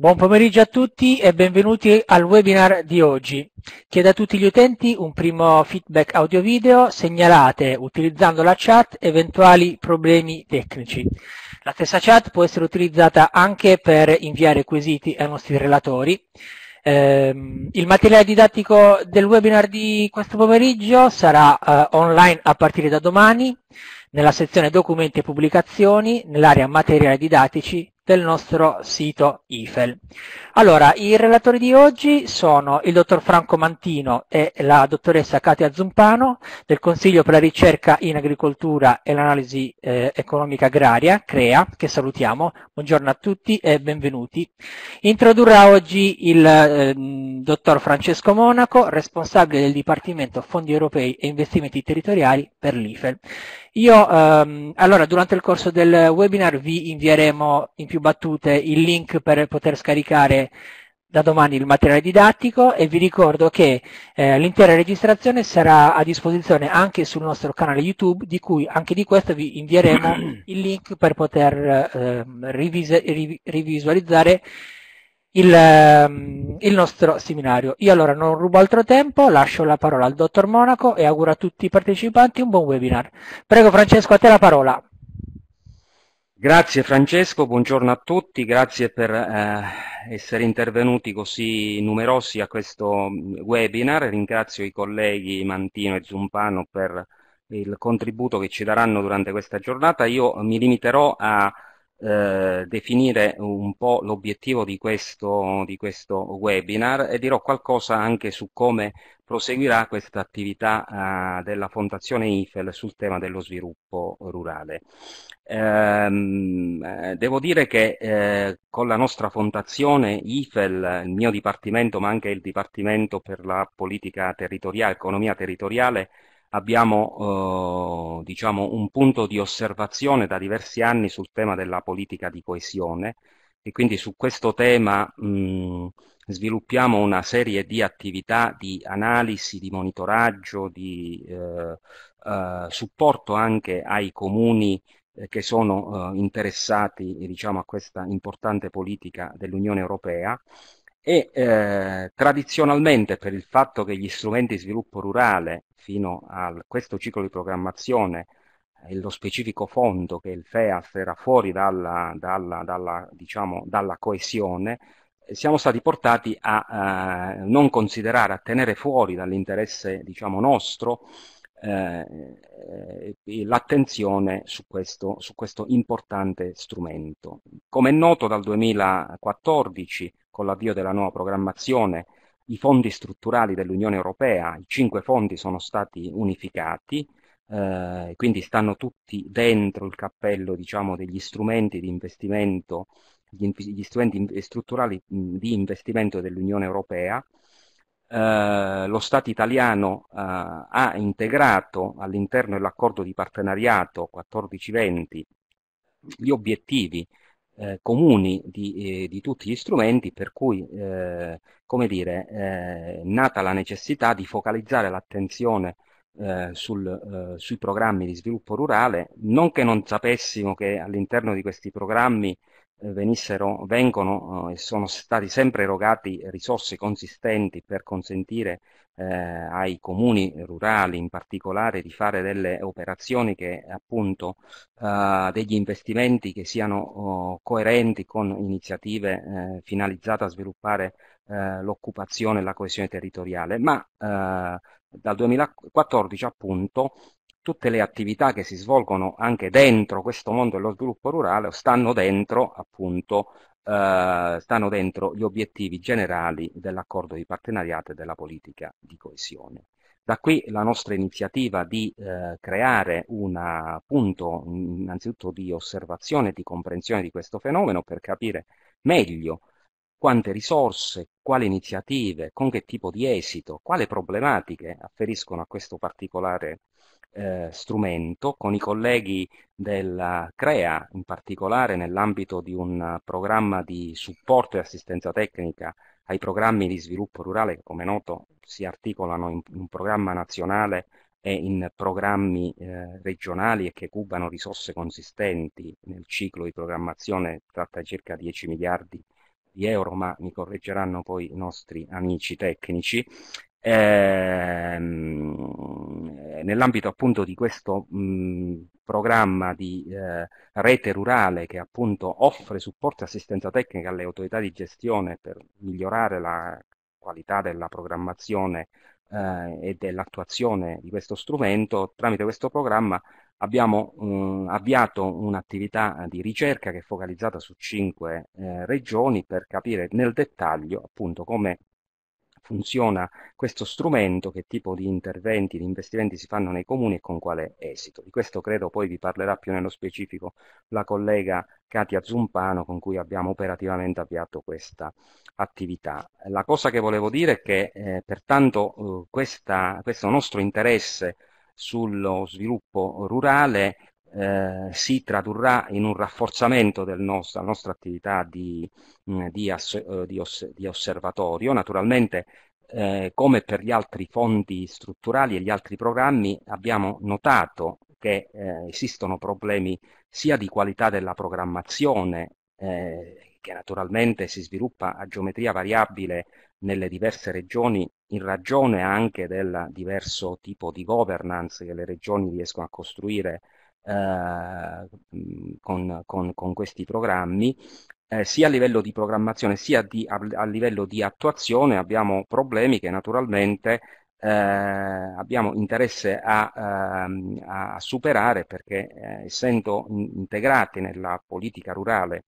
Buon pomeriggio a tutti e benvenuti al webinar di oggi. Chiedo a tutti gli utenti un primo feedback audio-video, segnalate utilizzando la chat eventuali problemi tecnici. La stessa chat può essere utilizzata anche per inviare quesiti ai nostri relatori. Ehm, il materiale didattico del webinar di questo pomeriggio sarà eh, online a partire da domani nella sezione documenti e pubblicazioni, nell'area materiali didattici del nostro sito IFEL. Allora, i relatori di oggi sono il dottor Franco Mantino e la dottoressa Katia Zumpano del Consiglio per la ricerca in agricoltura e l'analisi eh, economica agraria, CREA, che salutiamo. Buongiorno a tutti e benvenuti. Introdurrà oggi il eh, dottor Francesco Monaco, responsabile del Dipartimento Fondi Europei e Investimenti Territoriali per l'IFEL io, ehm, allora, durante il corso del webinar vi invieremo in più battute il link per poter scaricare da domani il materiale didattico e vi ricordo che eh, l'intera registrazione sarà a disposizione anche sul nostro canale YouTube, di cui anche di questo vi invieremo il link per poter eh, rivis- rivisualizzare il, ehm, il nostro seminario. Io allora non rubo altro tempo, lascio la parola al dottor Monaco e auguro a tutti i partecipanti un buon webinar. Prego Francesco, a te la parola. Grazie Francesco, buongiorno a tutti, grazie per eh, essere intervenuti così numerosi a questo mm, webinar, ringrazio i colleghi Mantino e Zumpano per il contributo che ci daranno durante questa giornata, io mi limiterò a eh, definire un po' l'obiettivo di questo, di questo webinar e dirò qualcosa anche su come proseguirà questa attività eh, della Fondazione IFEL sul tema dello sviluppo rurale. Ehm, eh, devo dire che eh, con la nostra Fondazione IFEL, il mio dipartimento ma anche il Dipartimento per la politica territoriale, economia territoriale, abbiamo eh, diciamo, un punto di osservazione da diversi anni sul tema della politica di coesione e quindi su questo tema mh, sviluppiamo una serie di attività di analisi, di monitoraggio, di eh, eh, supporto anche ai comuni eh, che sono eh, interessati diciamo, a questa importante politica dell'Unione Europea e eh, tradizionalmente per il fatto che gli strumenti di sviluppo rurale fino a questo ciclo di programmazione e eh, lo specifico fondo che il FEAS era fuori dalla, dalla, dalla, diciamo, dalla coesione, eh, siamo stati portati a eh, non considerare, a tenere fuori dall'interesse diciamo, nostro eh, eh, l'attenzione su questo, su questo importante strumento. Come è noto dal 2014, con l'avvio della nuova programmazione, i fondi strutturali dell'Unione Europea, i cinque fondi sono stati unificati, eh, quindi stanno tutti dentro il cappello diciamo, degli strumenti di investimento, gli, gli strumenti strutturali di investimento dell'Unione Europea, eh, lo Stato italiano eh, ha integrato all'interno dell'accordo di partenariato 14-20 gli obiettivi eh, comuni di, eh, di, tutti gli strumenti, per cui, eh, come dire, eh, nata la necessità di focalizzare l'attenzione eh, sul, eh, sui programmi di sviluppo rurale, non che non sapessimo che all'interno di questi programmi eh, venissero, vengono eh, e sono stati sempre erogati risorse consistenti per consentire eh, ai comuni rurali in particolare di fare delle operazioni che appunto eh, degli investimenti che siano oh, coerenti con iniziative eh, finalizzate a sviluppare eh, l'occupazione e la coesione territoriale, ma dal 2014 appunto tutte le attività che si svolgono anche dentro questo mondo dello sviluppo rurale stanno dentro appunto eh, stanno dentro gli obiettivi generali dell'accordo di partenariato e della politica di coesione. Da qui la nostra iniziativa di eh, creare un punto innanzitutto di osservazione e di comprensione di questo fenomeno per capire meglio quante risorse, quali iniziative, con che tipo di esito, quali problematiche afferiscono a questo particolare eh, strumento, con i colleghi della CREA, in particolare nell'ambito di un programma di supporto e assistenza tecnica ai programmi di sviluppo rurale che come noto si articolano in, in un programma nazionale e in programmi eh, regionali e che cubano risorse consistenti nel ciclo di programmazione, tratta circa 10 miliardi di di euro, ma mi correggeranno poi i nostri amici tecnici. Ehm, eh, nell'ambito appunto di questo mh, mm, programma di eh, rete rurale che appunto offre supporto e assistenza tecnica alle autorità di gestione per migliorare la qualità della programmazione eh, e dell'attuazione di questo strumento, tramite questo programma Abbiamo mh, mm, avviato un'attività di ricerca che è focalizzata su cinque eh, regioni per capire nel dettaglio appunto come funziona questo strumento, che tipo di interventi, di investimenti si fanno nei comuni e con quale esito. Di questo credo poi vi parlerà più nello specifico la collega Katia Zumpano con cui abbiamo operativamente avviato questa attività. La cosa che volevo dire è che eh, pertanto eh, questa, questo nostro interesse sullo sviluppo rurale eh, si tradurrà in un rafforzamento del nostro, della nostra attività di, di, eh, di, os, di osservatorio. Naturalmente, eh, come per gli altri fondi strutturali e gli altri programmi, abbiamo notato che eh, esistono problemi sia di qualità della programmazione eh, che naturalmente si sviluppa a geometria variabile nelle diverse regioni in ragione anche del diverso tipo di governance che le regioni riescono a costruire eh, con, con, con, questi programmi, eh, sia a livello di programmazione sia di, a, a, livello di attuazione abbiamo problemi che naturalmente eh, abbiamo interesse a, ehm, a superare perché eh, essendo integrati nella politica rurale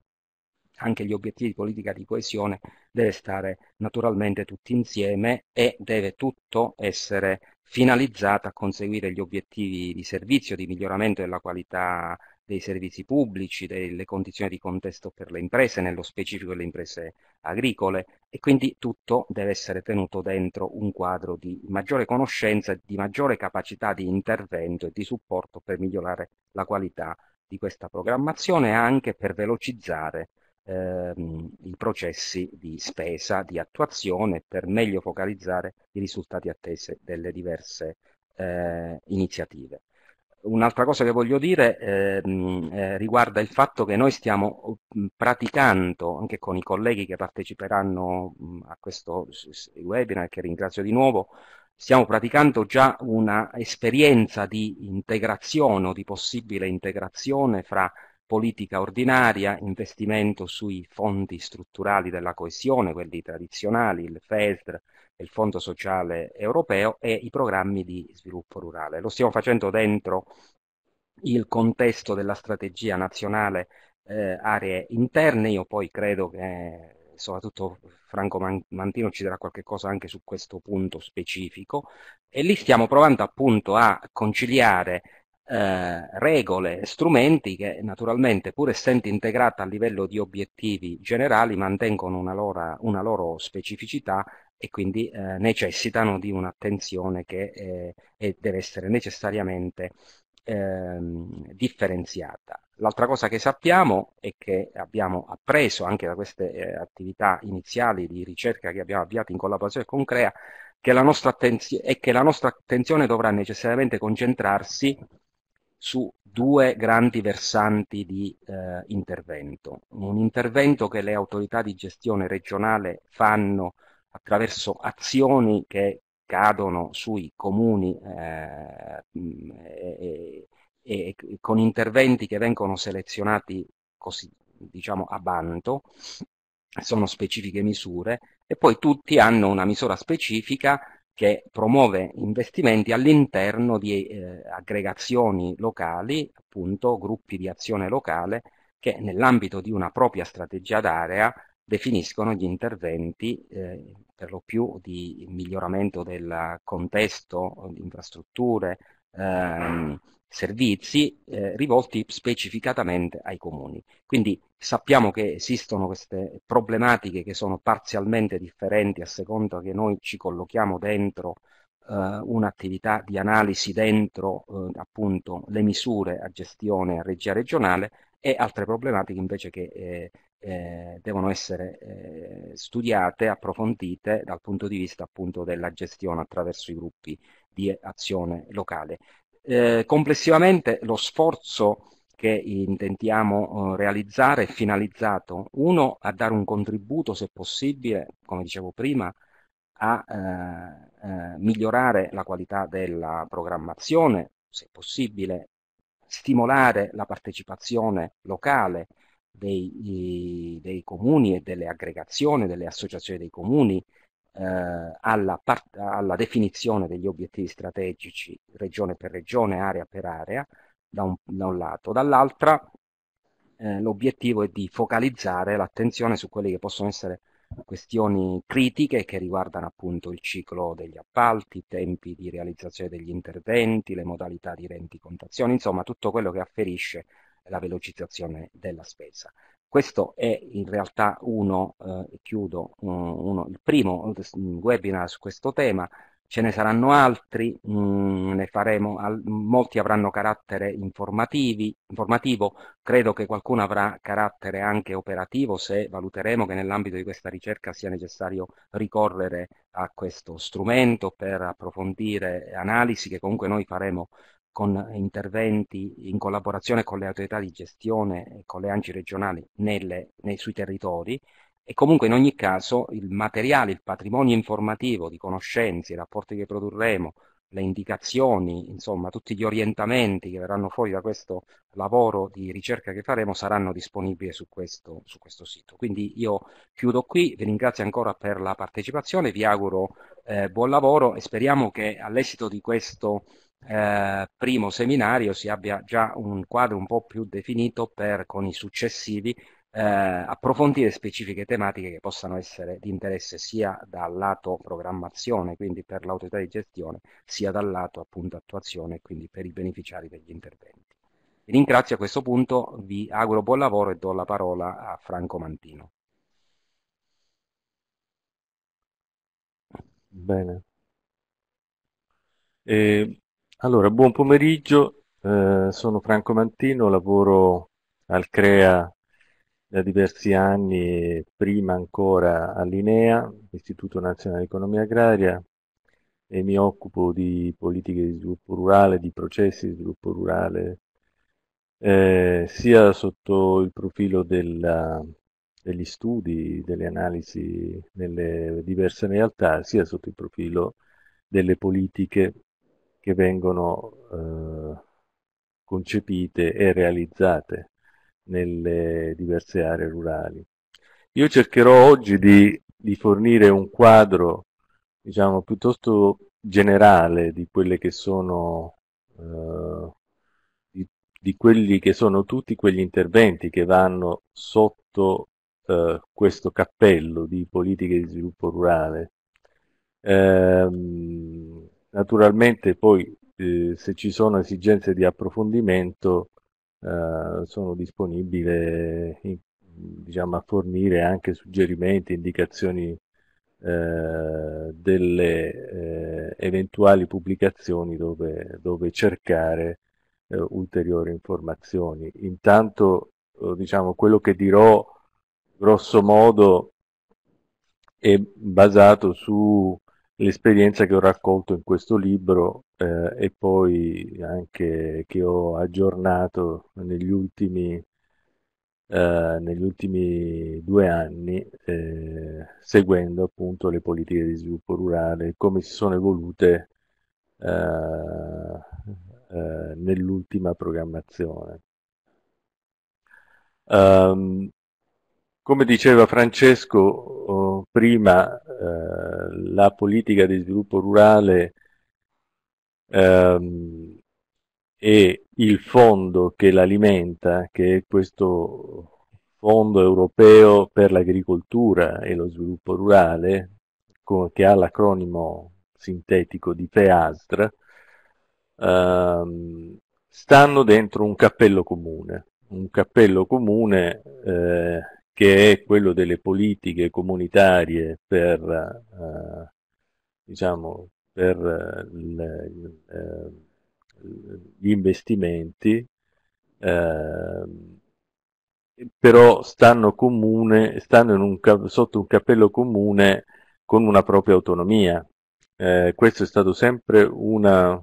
anche gli obiettivi di politica di coesione deve stare naturalmente tutti insieme e deve tutto essere finalizzato a conseguire gli obiettivi di servizio, di miglioramento della qualità dei servizi pubblici, delle condizioni di contesto per le imprese, nello specifico le imprese agricole e quindi tutto deve essere tenuto dentro un quadro di maggiore conoscenza, di maggiore capacità di intervento e di supporto per migliorare la qualità di questa programmazione e anche per velocizzare ehm, i processi di spesa, di attuazione per meglio focalizzare i risultati attesi delle diverse eh, iniziative. Un'altra cosa che voglio dire ehm, eh, riguarda il fatto che noi stiamo mm, praticando, anche con i colleghi che parteciperanno mh, mm, a questo webinar, che ringrazio di nuovo, stiamo praticando già un'esperienza di integrazione o di possibile integrazione fra politica ordinaria, investimento sui fondi strutturali della coesione, quelli tradizionali, il FESR il Fondo Sociale Europeo e i programmi di sviluppo rurale. Lo stiamo facendo dentro il contesto della strategia nazionale eh, aree interne, io poi credo che soprattutto Franco Mantino ci darà qualche cosa anche su questo punto specifico e lì stiamo provando appunto a conciliare eh, regole strumenti che naturalmente pur essendo integrata a livello di obiettivi generali mantengono una loro, una loro specificità e quindi eh, necessitano di un'attenzione che eh, deve essere necessariamente ehm, differenziata. L'altra cosa che sappiamo e che abbiamo appreso anche da queste eh, attività iniziali di ricerca che abbiamo avviato in collaborazione con CREA che è che la nostra attenzione dovrà necessariamente concentrarsi su due grandi versanti di eh, intervento. Un intervento che le autorità di gestione regionale fanno attraverso azioni che cadono sui comuni eh, mm, e, e, con interventi che vengono selezionati così diciamo a banto, sono specifiche misure e poi tutti hanno una misura specifica che promuove investimenti all'interno di eh, aggregazioni locali, appunto gruppi di azione locale, che nell'ambito di una propria strategia d'area definiscono gli interventi eh, per lo più di miglioramento del contesto, di infrastrutture, ehm, servizi eh, rivolti specificatamente ai comuni. Quindi Sappiamo che esistono queste problematiche che sono parzialmente differenti a seconda che noi ci collochiamo dentro eh, un'attività di analisi dentro eh, appunto le misure a gestione a regia regionale e altre problematiche invece che eh, eh, devono essere eh, studiate, approfondite dal punto di vista appunto della gestione attraverso i gruppi di azione locale. Eh, complessivamente lo sforzo che intendiamo eh, realizzare è finalizzato, uno, a dare un contributo, se possibile, come dicevo prima, a eh, eh, migliorare la qualità della programmazione, se possibile stimolare la partecipazione locale dei, dei comuni e delle aggregazioni, delle associazioni dei comuni eh, alla, alla definizione degli obiettivi strategici regione per regione, area per area, da un, da un lato, dall'altra eh, l'obiettivo è di focalizzare l'attenzione su quelle che possono essere questioni critiche che riguardano appunto il ciclo degli appalti, i tempi di realizzazione degli interventi, le modalità di rendicontazione, insomma tutto quello che afferisce la velocizzazione della spesa. Questo è in realtà uno, eh, chiudo, uno, il primo webinar su questo tema, ce ne saranno altri, mh, mm, ne faremo, al, molti avranno carattere informativo, credo che qualcuno avrà carattere anche operativo se valuteremo che nell'ambito di questa ricerca sia necessario ricorrere a questo strumento per approfondire analisi che comunque noi faremo con interventi in collaborazione con le autorità di gestione e con le ANCI regionali nelle, nei, sui territori e comunque in ogni caso il materiale, il patrimonio informativo di conoscenze, i rapporti che produrremo, le indicazioni, insomma tutti gli orientamenti che verranno fuori da questo lavoro di ricerca che faremo saranno disponibili su questo, su questo sito. Quindi io chiudo qui, vi ringrazio ancora per la partecipazione, vi auguro eh, buon lavoro e speriamo che all'esito di questo eh, primo seminario si abbia già un quadro un po' più definito per con i successivi eh, approfondire specifiche tematiche che possano essere di interesse sia dal lato programmazione, quindi per l'autorità di gestione, sia dal lato appunto attuazione, quindi per i beneficiari degli interventi. Vi ringrazio a questo punto, vi auguro buon lavoro e do la parola a Franco Mantino. Bene. Eh, allora, buon pomeriggio, eh, sono Franco Mantino, lavoro al CREA da diversi anni, prima ancora all'INEA, Istituto Nazionale di Economia Agraria, e mi occupo di politiche di sviluppo rurale, di processi di sviluppo rurale, eh, sia sotto il profilo della, degli studi, delle analisi nelle diverse realtà, sia sotto il profilo delle politiche che vengono eh, concepite e realizzate nelle diverse aree rurali. Io cercherò oggi di, di fornire un quadro, diciamo, piuttosto generale di quelle che sono eh, di, di, quelli che sono tutti quegli interventi che vanno sotto eh, questo cappello di politiche di sviluppo rurale. Eh, naturalmente poi eh, se ci sono esigenze di approfondimento eh, sono disponibile in, diciamo, a fornire anche suggerimenti, indicazioni eh, delle eh, eventuali pubblicazioni dove, dove cercare eh, ulteriori informazioni. Intanto, eh, diciamo, quello che dirò grosso modo è basato sull'esperienza che ho raccolto in questo libro eh, e poi anche che ho aggiornato negli ultimi, eh, negli ultimi due anni, eh, seguendo appunto le politiche di sviluppo rurale, come si sono evolute eh, eh, nell'ultima programmazione. Um, come diceva Francesco oh, prima, eh, la politica di sviluppo rurale ehm, e il fondo che l'alimenta, che è questo fondo europeo per l'agricoltura e lo sviluppo rurale, che ha l'acronimo sintetico di FEASTRA, ehm, stanno dentro un cappello comune, un cappello comune eh, che è quello delle politiche comunitarie per eh, diciamo, per eh, il, eh, gli investimenti, ehm, però stanno, comune, stanno un, sotto un cappello comune con una propria autonomia. Eh, questa è stato sempre una,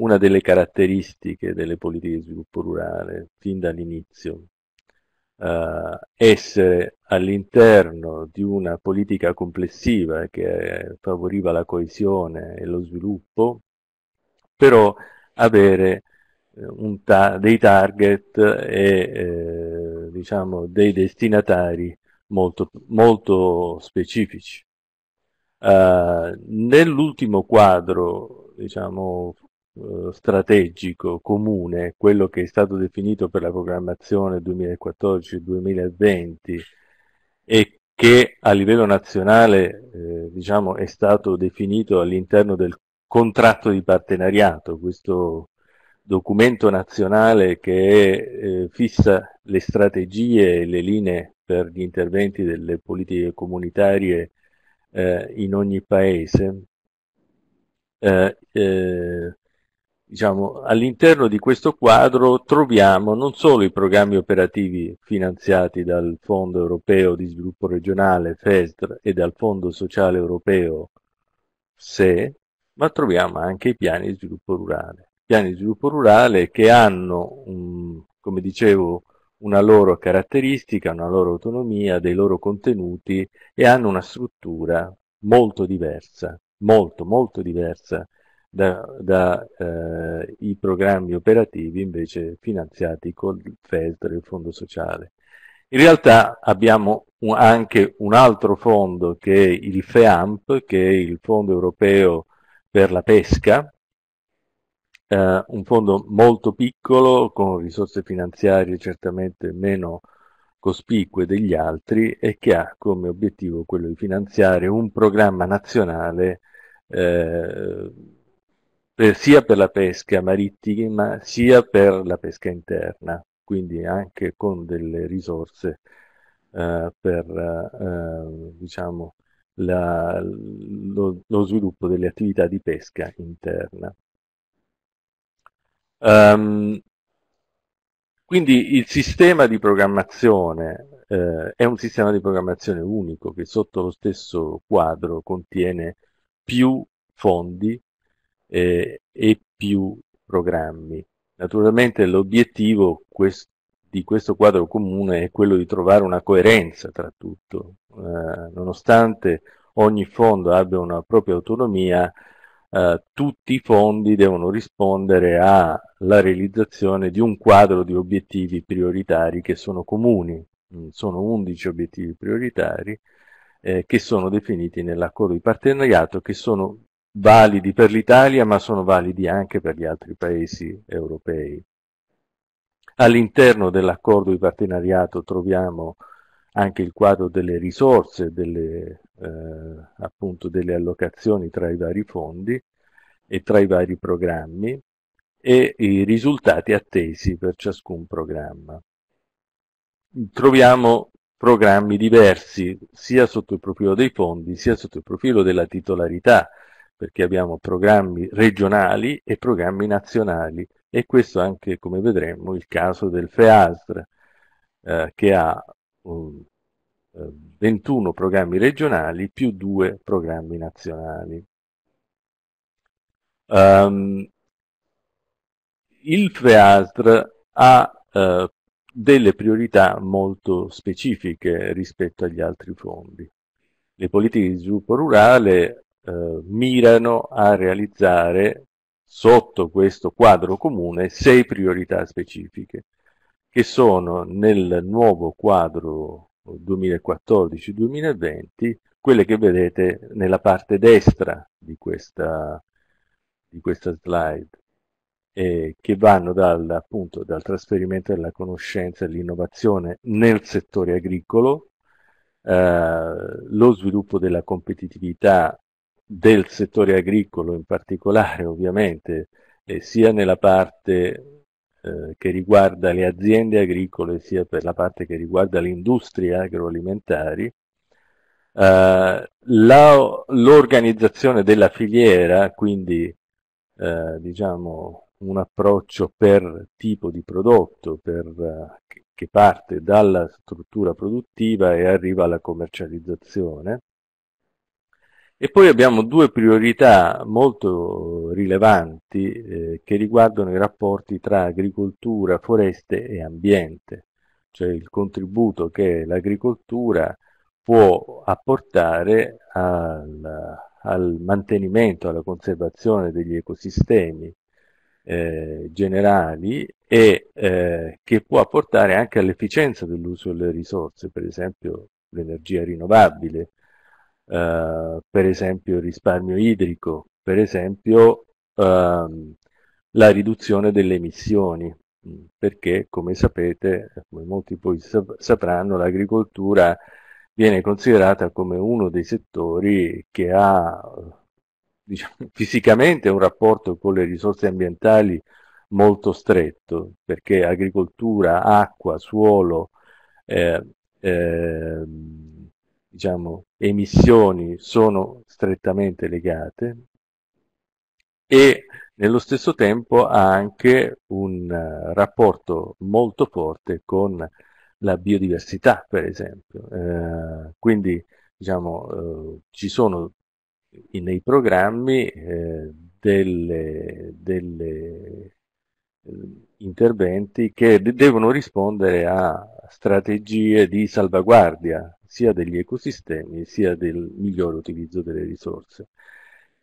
una delle caratteristiche delle politiche di sviluppo rurale fin dall'inizio eh, essere all'interno di una politica complessiva che favoriva la coesione e lo sviluppo, però avere eh, ta dei target e eh, diciamo, dei destinatari molto, molto specifici. Uh, Nell'ultimo quadro, diciamo, eh, strategico comune, quello che è stato definito per la programmazione 2014-2020 e che a livello nazionale eh, diciamo, è stato definito all'interno del contratto di partenariato, questo documento nazionale che eh, fissa le strategie e le linee per gli interventi delle politiche comunitarie eh, in ogni paese. Eh, eh diciamo, all'interno di questo quadro troviamo non solo i programmi operativi finanziati dal Fondo europeo di sviluppo regionale FESR e dal Fondo sociale europeo SE, ma troviamo anche i piani di sviluppo rurale. Piani di sviluppo rurale che hanno, un, come dicevo, una loro caratteristica, una loro autonomia, dei loro contenuti e hanno una struttura molto diversa, molto molto diversa dai eh, programmi operativi invece finanziati col FESDR, il Fondo Sociale. In realtà abbiamo un, anche un altro fondo che è il FEAMP, che è il Fondo Europeo per la Pesca, eh, un fondo molto piccolo con risorse finanziarie certamente meno cospicue degli altri e che ha come obiettivo quello di finanziare un programma nazionale eh, per, eh, sia per la pesca marittima sia per la pesca interna, quindi anche con delle risorse eh, per eh, diciamo, la, lo, lo, sviluppo delle attività di pesca interna. Um, quindi il sistema di programmazione eh, è un sistema di programmazione unico che sotto lo stesso quadro contiene più fondi eh, e più programmi. Naturalmente l'obiettivo quest di questo quadro comune è quello di trovare una coerenza tra tutto. Eh, nonostante ogni fondo abbia una propria autonomia, eh, tutti i fondi devono rispondere alla realizzazione di un quadro di obiettivi prioritari che sono comuni. Mm, sono 11 obiettivi prioritari eh, che sono definiti nell'accordo di partenariato, che sono validi per l'Italia, ma sono validi anche per gli altri paesi europei. All'interno dell'accordo di partenariato troviamo anche il quadro delle risorse, delle, eh, appunto delle allocazioni tra i vari fondi e tra i vari programmi e i risultati attesi per ciascun programma. Troviamo programmi diversi sia sotto il profilo dei fondi sia sotto il profilo della titolarità perché abbiamo programmi regionali e programmi nazionali e questo anche come vedremo il caso del FEASR eh, che ha um, 21 eh, programmi regionali più 2 programmi nazionali. Um, il FEASR ha eh, delle priorità molto specifiche rispetto agli altri fondi. Le politiche di sviluppo rurale eh, mirano a realizzare sotto questo quadro comune sei priorità specifiche che sono nel nuovo quadro 2014-2020 quelle che vedete nella parte destra di questa, di questa slide eh, che vanno dal, appunto, dal trasferimento della conoscenza e dell'innovazione nel settore agricolo, eh, lo sviluppo della competitività del settore agricolo in particolare ovviamente, eh, sia nella parte eh, che riguarda le aziende agricole sia per la parte che riguarda le industrie agroalimentari, eh, l'organizzazione della filiera, quindi eh, diciamo un approccio per tipo di prodotto, per, eh, che parte dalla struttura produttiva e arriva alla commercializzazione, e poi abbiamo due priorità molto rilevanti eh, che riguardano i rapporti tra agricoltura, foreste e ambiente, cioè il contributo che l'agricoltura può apportare al, al mantenimento, alla conservazione degli ecosistemi eh, generali e eh, che può apportare anche all'efficienza dell'uso delle risorse, per esempio l'energia rinnovabile eh, per esempio il risparmio idrico, per esempio ehm, la riduzione delle emissioni, mm, perché come sapete, come molti poi sapranno, l'agricoltura viene considerata come uno dei settori che ha diciamo, fisicamente un rapporto con le risorse ambientali molto stretto, perché agricoltura, acqua, suolo, eh, eh, diciamo, emissioni sono strettamente legate e nello stesso tempo ha anche un eh, rapporto molto forte con la biodiversità, per esempio. Eh, quindi diciamo, eh, ci sono nei programmi eh, delle, delle eh, interventi che de- devono rispondere a strategie di salvaguardia sia degli ecosistemi sia del migliore utilizzo delle risorse.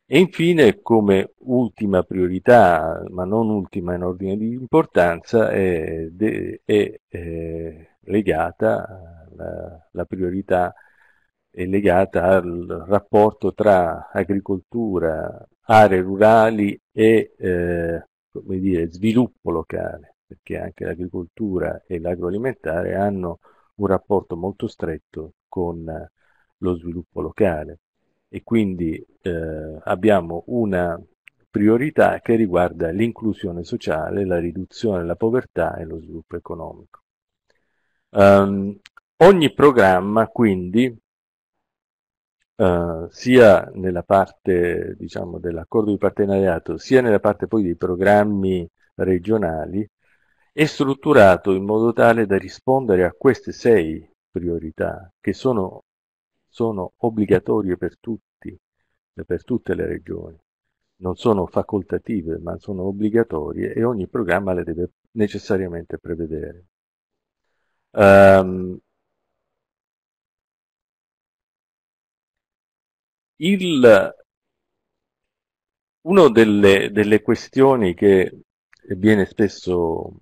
E infine, come ultima priorità, ma non ultima in ordine di importanza, è, de, è, è eh, legata la, la, priorità è legata al rapporto tra agricoltura, aree rurali e eh, dire, sviluppo locale, perché anche l'agricoltura e l'agroalimentare hanno un rapporto molto stretto con eh, lo sviluppo locale e quindi eh, abbiamo una priorità che riguarda l'inclusione sociale, la riduzione della povertà e lo sviluppo economico. Um, ogni programma quindi Uh, sia nella parte diciamo, dell'accordo di partenariato sia nella parte poi dei programmi regionali è strutturato in modo tale da rispondere a queste sei priorità che sono, sono obbligatorie per tutti, per tutte le regioni. Non sono facoltative, ma sono obbligatorie e ogni programma le deve necessariamente prevedere. Um, il, una delle, delle, questioni che viene spesso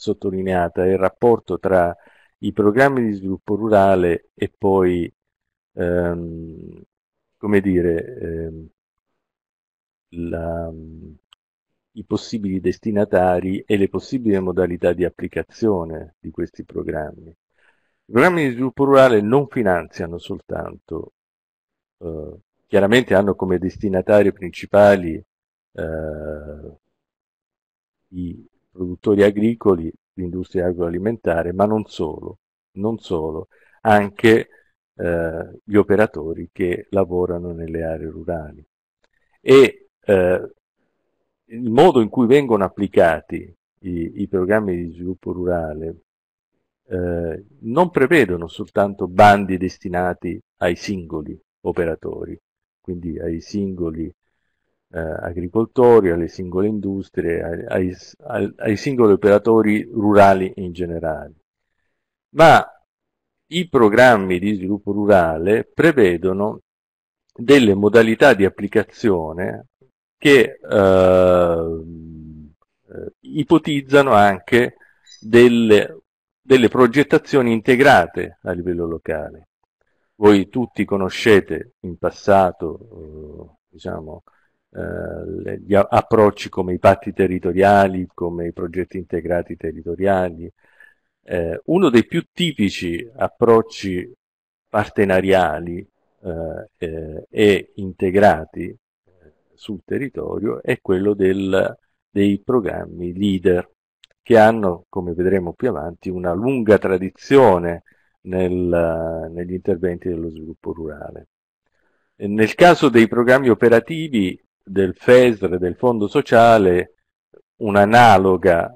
sottolineata, il rapporto tra i programmi di sviluppo rurale e poi, ehm, come dire, ehm, la, i possibili destinatari e le possibili modalità di applicazione di questi programmi. I programmi di sviluppo rurale non finanziano soltanto, eh, chiaramente hanno come destinatari principali eh, i produttori agricoli, l'industria agroalimentare, ma non solo, non solo anche eh, gli operatori che lavorano nelle aree rurali. E eh, il modo in cui vengono applicati i, i programmi di sviluppo rurale eh, non prevedono soltanto bandi destinati ai singoli operatori, quindi ai singoli eh, agricoltori, alle singole industrie, ai, ai, ai singoli operatori rurali in generale. Ma i programmi di sviluppo rurale prevedono delle modalità di applicazione che eh, ipotizzano anche delle, delle, progettazioni integrate a livello locale. Voi tutti conoscete in passato eh, diciamo, eh, gli approcci come i patti territoriali, come i progetti integrati territoriali. Eh, uno dei più tipici approcci partenariali eh, eh e integrati eh, sul territorio è quello del, dei programmi leader, che hanno, come vedremo più avanti, una lunga tradizione nel, negli interventi dello sviluppo rurale. Nel caso dei programmi operativi del FESR, del Fondo Sociale, un'analoga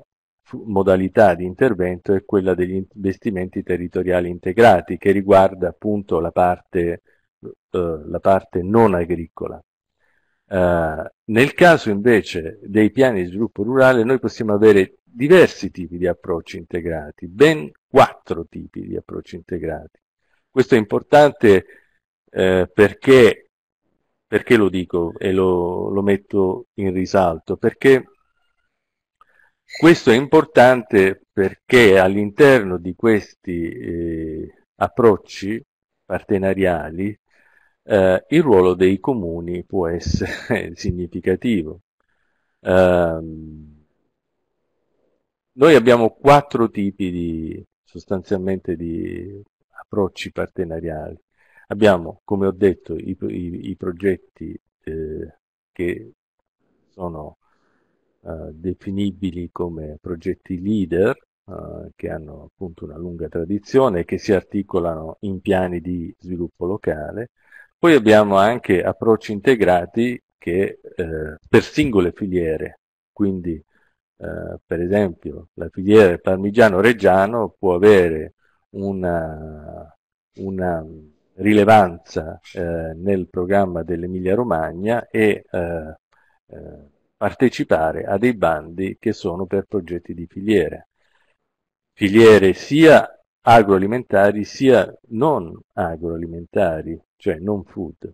modalità di intervento è quella degli investimenti territoriali integrati che riguarda appunto la parte, eh, la parte non agricola. Eh, nel caso invece dei piani di sviluppo rurale noi possiamo avere diversi tipi di approcci integrati, ben quattro tipi di approcci integrati. Questo è importante eh, perché perché lo dico e lo, lo metto in risalto? Perché questo è importante perché all'interno di questi eh, approcci partenariali eh, il ruolo dei comuni può essere significativo. Eh, noi abbiamo quattro tipi di, sostanzialmente di approcci partenariali. Abbiamo, come ho detto, i, i, i progetti eh, che sono eh, definibili come progetti leader, eh, che hanno appunto una lunga tradizione e che si articolano in piani di sviluppo locale. Poi abbiamo anche approcci integrati che eh, per singole filiere, quindi eh, per esempio la filiera parmigiano-reggiano può avere una, una rilevanza eh, nel programma dell'Emilia Romagna e eh, eh, partecipare a dei bandi che sono per progetti di filiere, filiere sia agroalimentari sia non agroalimentari, cioè non food,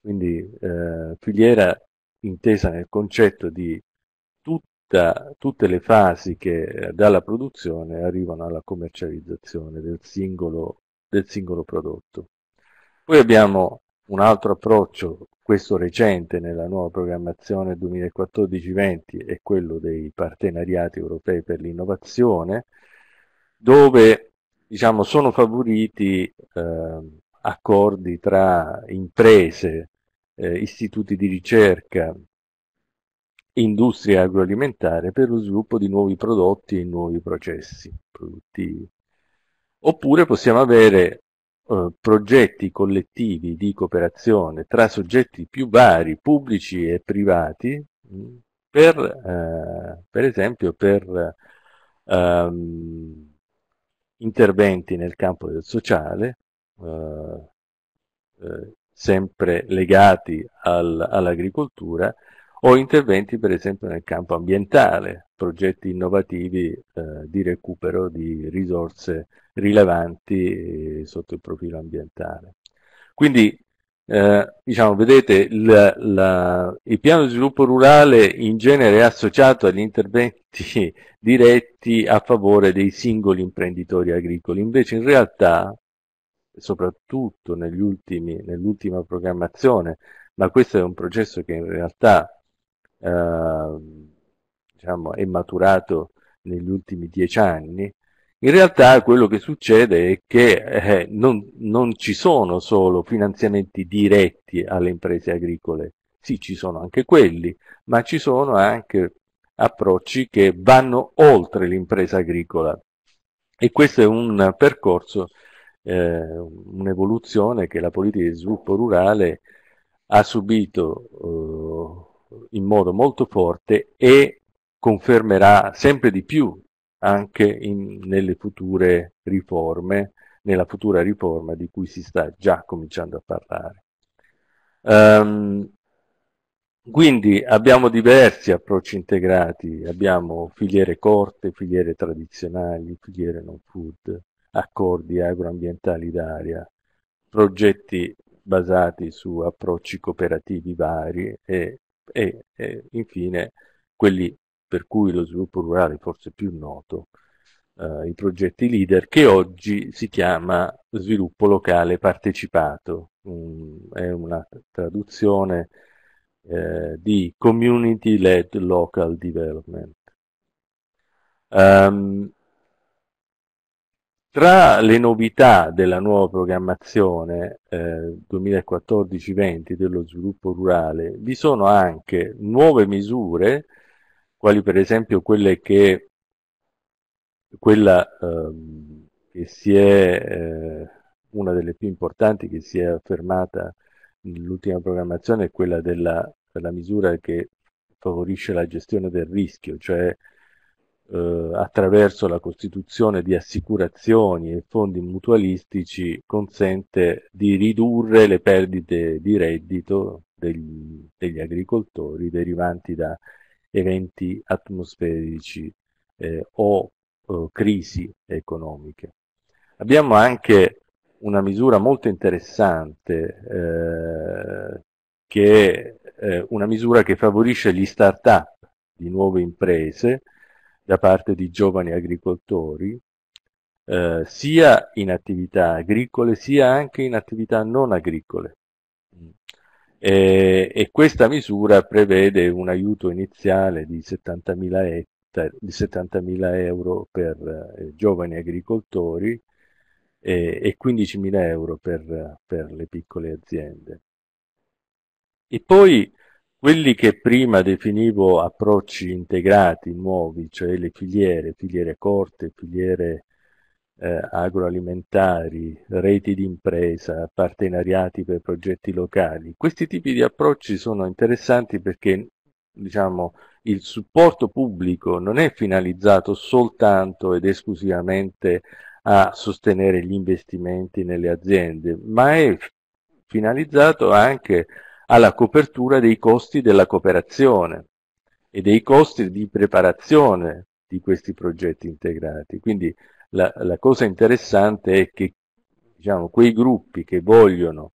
quindi eh, filiera intesa nel concetto di tutta, tutte le fasi che eh, dalla produzione arrivano alla commercializzazione del singolo, del singolo prodotto. Poi abbiamo un altro approccio, questo recente nella nuova programmazione 2014-20, è quello dei partenariati europei per l'innovazione, dove diciamo, sono favoriti eh, accordi tra imprese, eh, istituti di ricerca, industria agroalimentare per lo sviluppo di nuovi prodotti e nuovi processi produttivi. Oppure possiamo avere eh, progetti collettivi di cooperazione tra soggetti più vari, pubblici e privati, mm, per, eh, per esempio per ehm, interventi nel campo del sociale, eh, eh sempre legati al, all'agricoltura, o interventi per esempio nel campo ambientale, progetti innovativi eh, di recupero di risorse rilevanti eh, sotto il profilo ambientale. Quindi, eh, diciamo, vedete, la, la, il piano di sviluppo rurale in genere è associato agli interventi diretti a favore dei singoli imprenditori agricoli, invece in realtà, soprattutto nell'ultima programmazione, ma questo è un processo che in realtà eh, diciamo, è maturato negli ultimi dieci anni, in realtà quello che succede è che eh, non, non, ci sono solo finanziamenti diretti alle imprese agricole, sì ci sono anche quelli, ma ci sono anche approcci che vanno oltre l'impresa agricola e questo è un percorso, eh, un'evoluzione che la politica di sviluppo rurale ha subito eh, in modo molto forte e confermerà sempre di più anche in, nelle future riforme, nella futura riforma di cui si sta già cominciando a parlare. Um, quindi abbiamo diversi approcci integrati, abbiamo filiere corte, filiere tradizionali, filiere non food, accordi agroambientali d'aria, progetti basati su approcci cooperativi vari e e, e infine quelli per cui lo sviluppo rurale è forse più noto, eh, i progetti leader, che oggi si chiama sviluppo locale partecipato, mm, è una traduzione eh, di Community Led Local Development. Um, tra le novità della nuova programmazione eh, 2014-20 dello sviluppo rurale vi sono anche nuove misure, quali per esempio quelle che, quella, ehm, che si è, eh, una delle più importanti che si è affermata nell'ultima programmazione, è quella della, della misura che favorisce la gestione del rischio, cioè eh, attraverso la costituzione di assicurazioni e fondi mutualistici consente di ridurre le perdite di reddito degli, degli agricoltori derivanti da eventi atmosferici eh, o eh, crisi economiche. Abbiamo anche una misura molto interessante eh, che è eh, una misura che favorisce gli start-up di nuove imprese da parte di giovani agricoltori, eh, sia in attività agricole sia anche in attività non agricole. Mm. E, e questa misura prevede un aiuto iniziale di 70.000 ettari di 70.000 euro per eh, giovani agricoltori e, e 15.000 euro per, per, le piccole aziende. E poi quelli che prima definivo approcci integrati, nuovi, cioè le filiere, filiere corte, filiere eh, agroalimentari, reti di impresa, partenariati per progetti locali, questi tipi di approcci sono interessanti perché diciamo, il supporto pubblico non è finalizzato soltanto ed esclusivamente a sostenere gli investimenti nelle aziende, ma è finalizzato anche a alla copertura dei costi della cooperazione e dei costi di preparazione di questi progetti integrati. Quindi la, la cosa interessante è che diciamo, quei gruppi che vogliono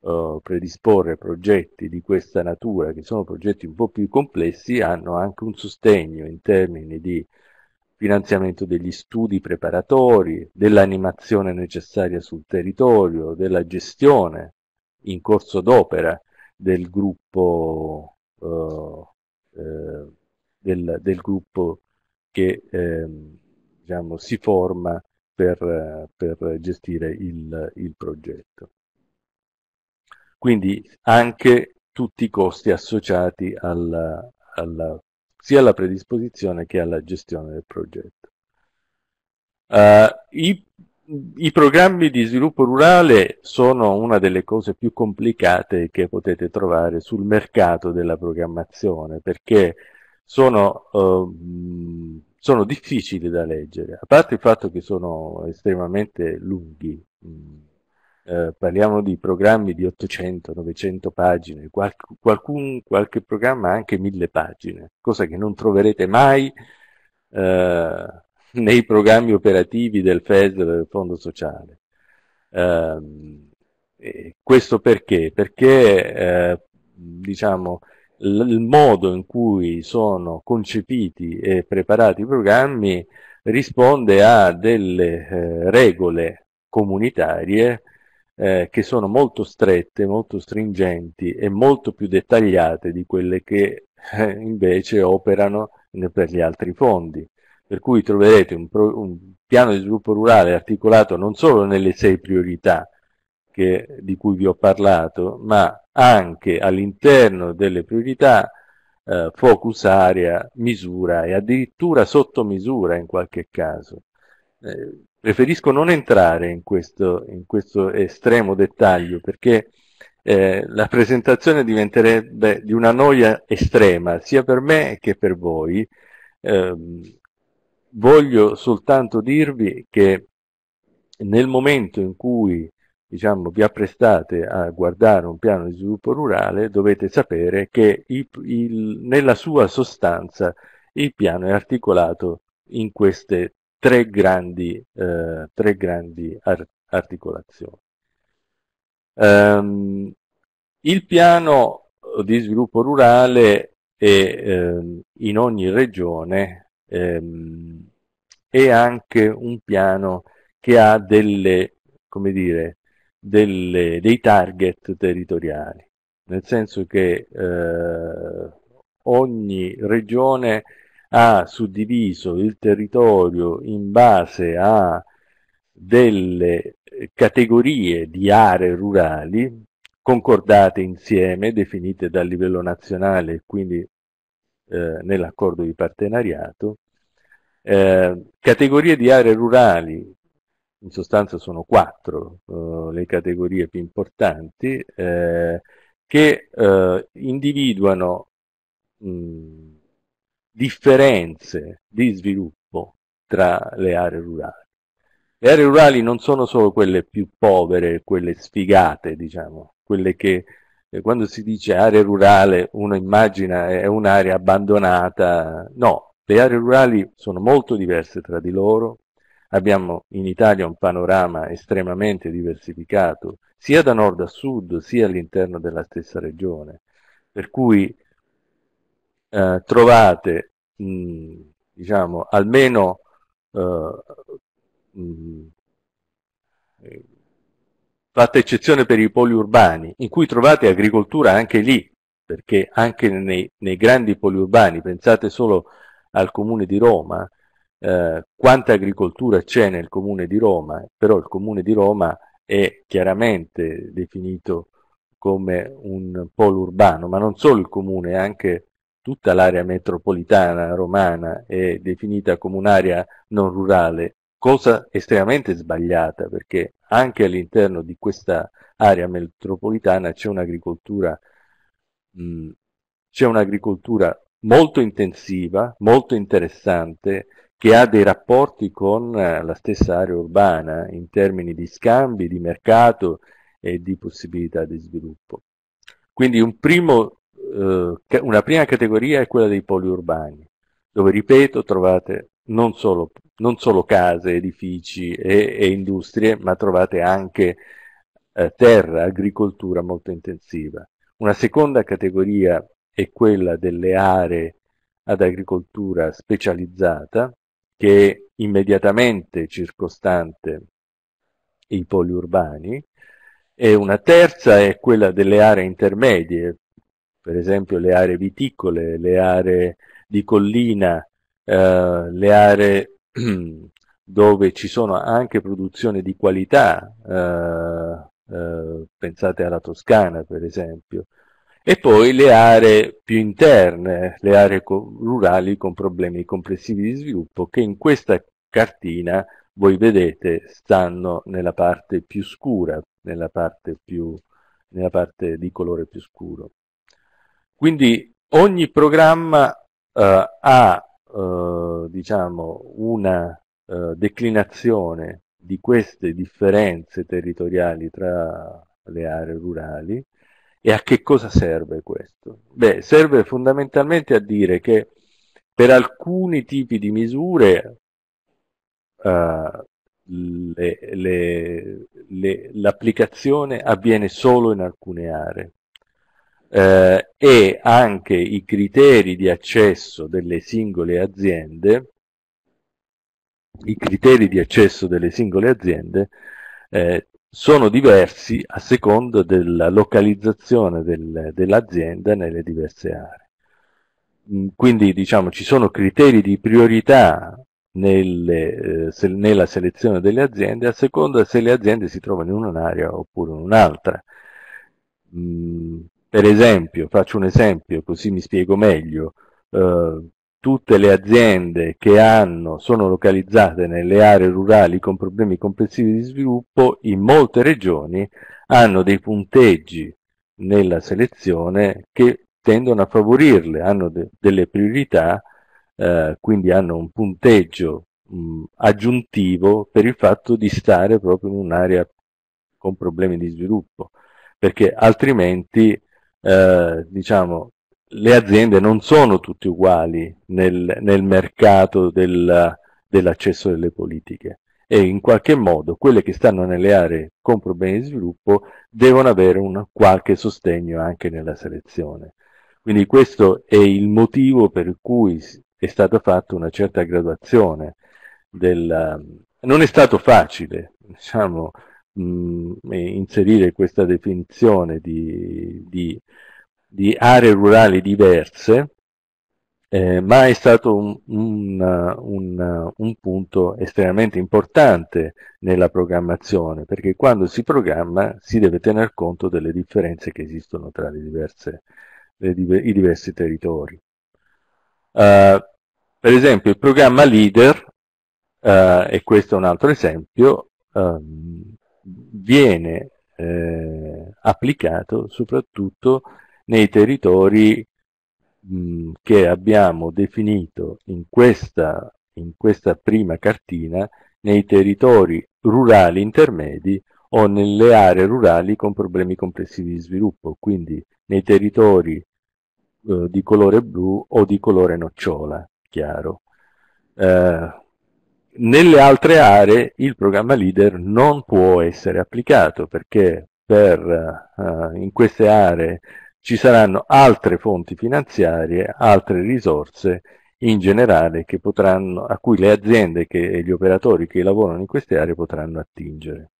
eh, predisporre progetti di questa natura, che sono progetti un po' più complessi, hanno anche un sostegno in termini di finanziamento degli studi preparatori, dell'animazione necessaria sul territorio, della gestione in corso d'opera del gruppo, uh, eh, del, del, gruppo che ehm, diciamo, si forma per, per gestire il, il progetto. Quindi anche tutti i costi associati alla, alla, sia alla predisposizione che alla gestione del progetto. Uh, i, i programmi di sviluppo rurale sono una delle cose più complicate che potete trovare sul mercato della programmazione perché sono, eh, sono difficili da leggere, a parte il fatto che sono estremamente lunghi. Mm, eh, parliamo di programmi di 800-900 pagine, qualc- qualcun, qualche programma anche 1000 pagine, cosa che non troverete mai eh, nei programmi operativi del FES, del Fondo Sociale. Eh, questo perché? Perché eh, diciamo, l- il modo in cui sono concepiti e preparati i programmi risponde a delle eh, regole comunitarie eh, che sono molto strette, molto stringenti e molto più dettagliate di quelle che eh, invece operano per gli altri fondi per cui troverete un, pro, un piano di sviluppo rurale articolato non solo nelle sei priorità che, di cui vi ho parlato, ma anche all'interno delle priorità eh, focus area, misura e addirittura sottomisura in qualche caso. Eh, preferisco non entrare in questo, in questo estremo dettaglio perché eh, la presentazione diventerebbe di una noia estrema sia per me che per voi. Eh, voglio soltanto dirvi che nel momento in cui diciamo, vi apprestate a guardare un piano di sviluppo rurale, dovete sapere che il, il, nella sua sostanza il piano è articolato in queste tre grandi, eh, tre grandi art- articolazioni. Um, il piano di sviluppo rurale è eh, in ogni regione ehm, e anche un piano che ha delle, come dire, delle, dei target territoriali, nel senso che eh, ogni regione ha suddiviso il territorio in base a delle categorie di aree rurali concordate insieme, definite dal livello nazionale, quindi eh, nell'accordo di partenariato. Eh, categorie di aree rurali, in sostanza sono quattro eh, le categorie più importanti, eh, che eh, individuano mh, differenze di sviluppo tra le aree rurali. Le aree rurali non sono solo quelle più povere, quelle sfigate, diciamo, quelle che quando si dice area rurale uno immagina è un'area abbandonata, no, le aree rurali sono molto diverse tra di loro, abbiamo in Italia un panorama estremamente diversificato, sia da nord a sud, sia all'interno della stessa regione, per cui eh, trovate mh, diciamo, almeno eh, mh, fatta eccezione per i poli urbani, in cui trovate agricoltura anche lì, perché anche nei, nei grandi poli urbani, pensate solo al comune di Roma, eh, quanta agricoltura c'è nel comune di Roma, però il comune di Roma è chiaramente definito come un polo urbano, ma non solo il comune, anche tutta l'area metropolitana romana è definita come un'area non rurale cosa estremamente sbagliata perché anche all'interno di questa area metropolitana c'è un'agricoltura, mh, mm, c'è un'agricoltura molto intensiva, molto interessante, che ha dei rapporti con eh, la stessa area urbana in termini di scambi, di mercato e di possibilità di sviluppo. Quindi un primo, eh, una prima categoria è quella dei poli urbani, dove, ripeto, trovate non solo, non solo case, edifici e, e, industrie, ma trovate anche eh, terra, agricoltura molto intensiva. Una seconda categoria è quella delle aree ad agricoltura specializzata, che è immediatamente circostante i poli urbani, e una terza è quella delle aree intermedie, per esempio le aree viticole, le aree di collina, eh, le aree dove ci sono anche produzioni di qualità, eh, eh, pensate alla Toscana per esempio, e poi le aree più interne, le aree co- rurali con problemi complessivi di sviluppo che in questa cartina voi vedete stanno nella parte più scura, nella parte, più, nella parte di colore più scuro. Quindi ogni programma eh, ha eh, diciamo, una eh, declinazione di queste differenze territoriali tra le aree rurali e a che cosa serve questo? Beh, serve fondamentalmente a dire che per alcuni tipi di misure eh, le, le, le, l'applicazione avviene solo in alcune aree, eh, e anche i criteri di accesso delle singole aziende, i criteri di accesso delle singole aziende eh, sono diversi a seconda della localizzazione del, dell'azienda nelle diverse aree. Mm, quindi diciamo ci sono criteri di priorità nelle, eh, se, nella selezione delle aziende a seconda se le aziende si trovano in un'area oppure in un'altra. Mm, per esempio, faccio un esempio così mi spiego meglio, eh, tutte le aziende che hanno, sono localizzate nelle aree rurali con problemi complessivi di sviluppo, in molte regioni hanno dei punteggi nella selezione che tendono a favorirle, hanno de delle priorità, eh, quindi hanno un punteggio mh, aggiuntivo per il fatto di stare proprio in un'area con problemi di sviluppo, perché altrimenti eh, diciamo, le aziende non sono tutte uguali nel, nel mercato del, dell'accesso alle politiche e in qualche modo quelle che stanno nelle aree con problemi di sviluppo devono avere un qualche sostegno anche nella selezione. Quindi questo è il motivo per cui è stata fatta una certa graduazione del, non è stato facile, diciamo, mh, inserire questa definizione di, di, di aree rurali diverse, eh, ma è stato un, un, un, un, punto estremamente importante nella programmazione, perché quando si programma si deve tener conto delle differenze che esistono tra diverse, le, i diversi territori. Uh, per esempio il programma LEADER, uh, e questo è un altro esempio, um, viene eh, applicato soprattutto nei territori mh, che abbiamo definito in questa, in questa prima cartina, nei territori rurali intermedi o nelle aree rurali con problemi complessivi di sviluppo, quindi nei territori eh, di colore blu o di colore nocciola, chiaro. Eh, nelle altre aree il programma leader non può essere applicato perché per, uh, in queste aree ci saranno altre fonti finanziarie, altre risorse in generale che potranno, a cui le aziende e gli operatori che lavorano in queste aree potranno attingere.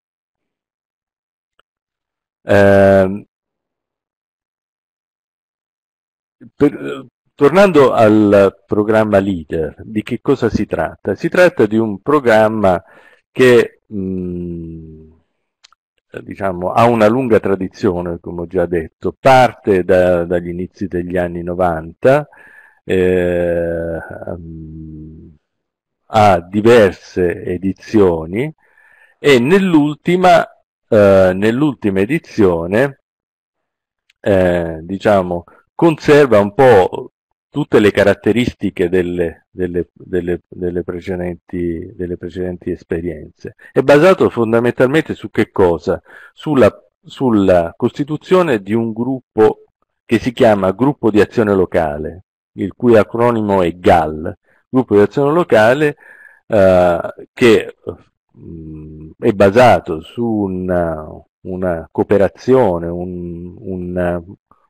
Eh, per, Tornando al programma LEADER, di che cosa si tratta? Si tratta di un programma che mh, diciamo, ha una lunga tradizione, come ho già detto, parte da, dagli inizi degli anni 90, eh, ha diverse edizioni e nell'ultima, eh, nell'ultima edizione eh, diciamo, conserva un po' tutte le caratteristiche delle, delle, delle, delle precedenti, precedenti, esperienze. È basato fondamentalmente su che cosa? Sulla, sulla, costituzione di un gruppo che si chiama Gruppo di Azione Locale, il cui acronimo è GAL, Gruppo di Azione Locale, eh, che mh, mm, è basato su una, una cooperazione, un, un,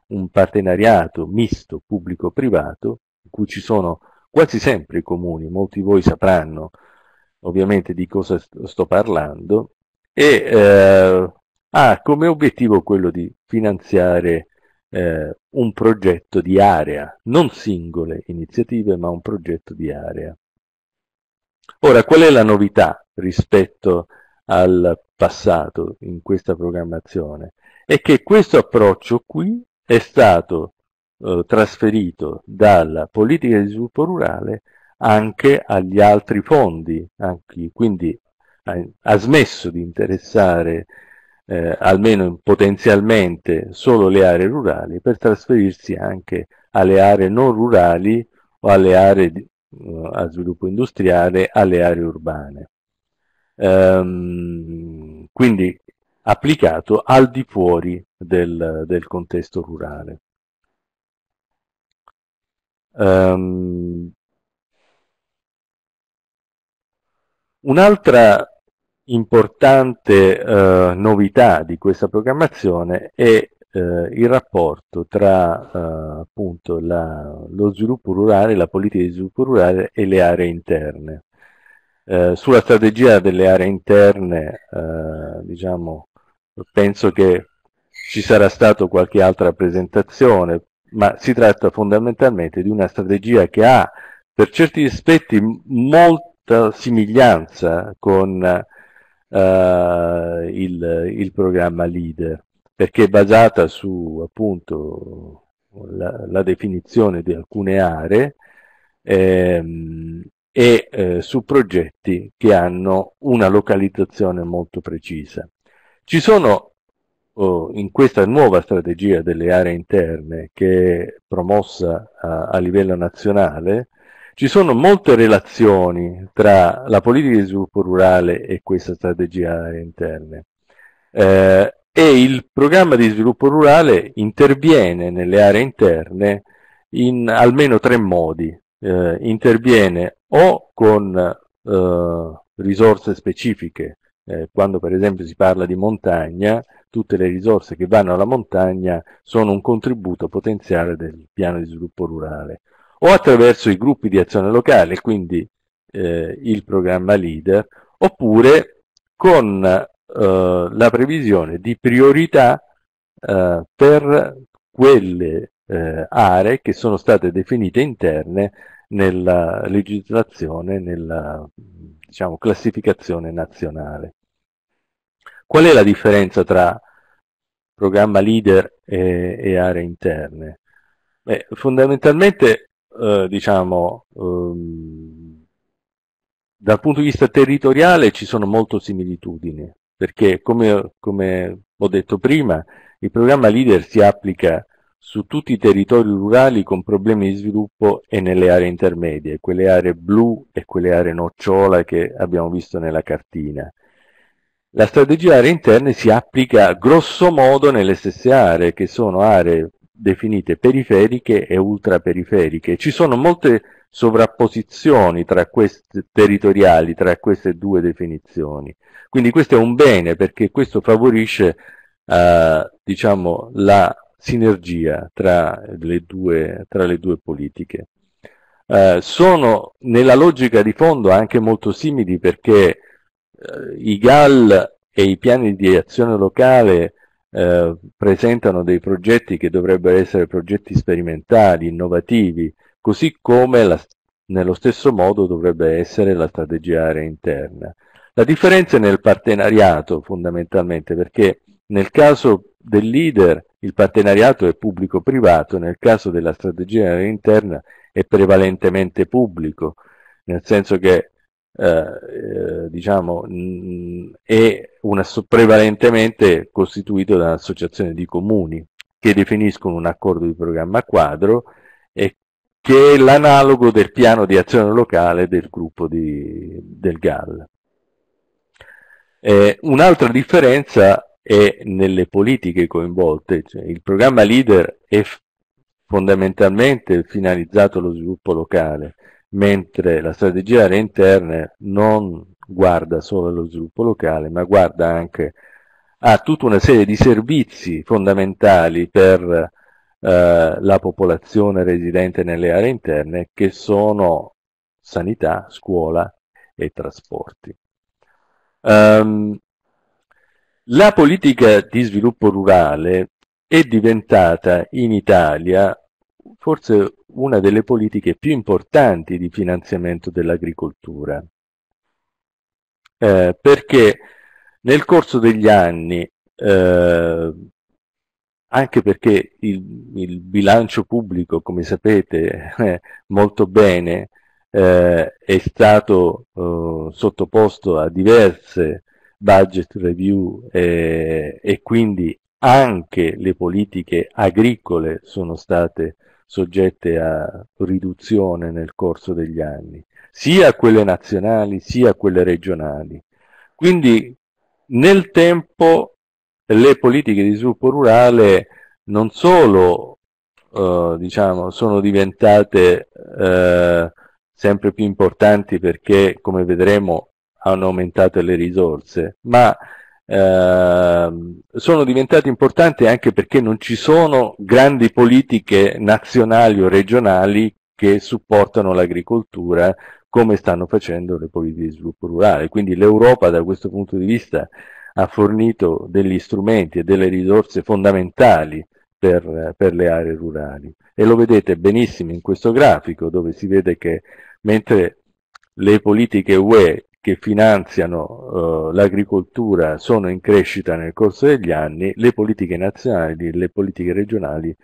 un partenariato misto pubblico-privato in cui ci sono quasi sempre i comuni, molti di voi sapranno ovviamente di cosa sto parlando, e eh, ha come obiettivo quello di finanziare eh, un progetto di area, non singole iniziative, ma un progetto di area. Ora, qual è la novità rispetto al passato in questa programmazione? È che questo approccio qui è stato eh, trasferito dalla politica di sviluppo rurale anche agli altri fondi, anche, quindi ha, ha, smesso di interessare eh, almeno potenzialmente solo le aree rurali per trasferirsi anche alle aree non rurali o alle aree di, eh, a sviluppo industriale, alle aree urbane. Ehm, quindi applicato al di fuori del, del contesto rurale. Um, un'altra importante uh, novità di questa programmazione è uh, il rapporto tra uh, appunto la, lo sviluppo rurale, la politica di sviluppo rurale e le aree interne. sulla strategia delle aree interne, diciamo, penso che ci sarà stata qualche altra presentazione, ma si tratta fondamentalmente di una strategia che ha per certi aspetti molta somiglianza con eh, il, il, programma leader, perché è basata su appunto la, la definizione di alcune aree ehm, e eh, su progetti che hanno una localizzazione molto precisa. Ci sono oh, in questa nuova strategia delle aree interne che è promossa a, a livello nazionale, ci sono molte relazioni tra la politica di sviluppo rurale e questa strategia aree interne. Eh, e il programma di sviluppo rurale interviene nelle aree interne in almeno tre modi. Eh, interviene o con eh, risorse specifiche eh, quando per esempio si parla di montagna, tutte le risorse che vanno alla montagna sono un contributo potenziale del piano di sviluppo rurale, o attraverso i gruppi di azione locale, quindi eh, il programma leader, oppure con eh, la previsione di priorità eh, per quelle eh, aree che sono state definite interne nella legislazione, nella diciamo, classificazione nazionale. Qual è la differenza tra programma leader e, e aree interne? Beh, fondamentalmente, eh, diciamo, ehm, dal punto di vista territoriale ci sono molte similitudini, perché come, come ho detto prima, il programma leader si applica su tutti i territori rurali con problemi di sviluppo e nelle aree intermedie, quelle aree blu e quelle aree nocciola che abbiamo visto nella cartina. La strategia area interne si applica grossomodo nelle stesse aree, che sono aree definite periferiche e ultraperiferiche. Ci sono molte sovrapposizioni tra queste, territoriali tra queste due definizioni. Quindi questo è un bene perché questo favorisce eh, diciamo, la sinergia tra le due, tra le due politiche. Eh, sono nella logica di fondo anche molto simili perché i GAL e i piani di azione locale eh, presentano dei progetti che dovrebbero essere progetti sperimentali, innovativi, così come la, nello stesso modo dovrebbe essere la strategia area interna. La differenza è nel partenariato fondamentalmente, perché nel caso del leader il partenariato è pubblico-privato, nel caso della strategia area interna è prevalentemente pubblico, nel senso che eh, eh, diciamo, mh, mm, è una, prevalentemente costituito da un'associazione di comuni che definiscono un accordo di programma quadro e che è l'analogo del piano di azione locale del gruppo di, del GAL. Eh, un'altra differenza è nelle politiche coinvolte, cioè il programma leader è fondamentalmente finalizzato allo sviluppo locale, mentre la strategia aree interne non guarda solo allo sviluppo locale, ma guarda anche a tutta una serie di servizi fondamentali per eh, la popolazione residente nelle aree interne che sono sanità, scuola e trasporti. Um, la politica di sviluppo rurale è diventata in Italia forse una delle politiche più importanti di finanziamento dell'agricoltura, eh, perché nel corso degli anni, eh, anche perché il, il, bilancio pubblico, come sapete eh, molto bene, eh, è stato eh, sottoposto a diverse budget review eh, e quindi anche le politiche agricole sono state soggette a riduzione nel corso degli anni, sia quelle nazionali sia quelle regionali. Quindi nel tempo le politiche di sviluppo rurale non solo eh, diciamo, sono diventate eh, sempre più importanti perché, come vedremo, hanno aumentato le risorse, ma Ehm, sono diventati importanti anche perché non ci sono grandi politiche nazionali o regionali che supportano l'agricoltura come stanno facendo le politiche di sviluppo rurale. Quindi l'Europa da questo punto di vista ha fornito degli strumenti e delle risorse fondamentali per, per, le aree rurali. E lo vedete benissimo in questo grafico dove si vede che mentre le politiche UE che finanziano eh, l'agricoltura sono in crescita nel corso degli anni, le politiche nazionali, le politiche regionali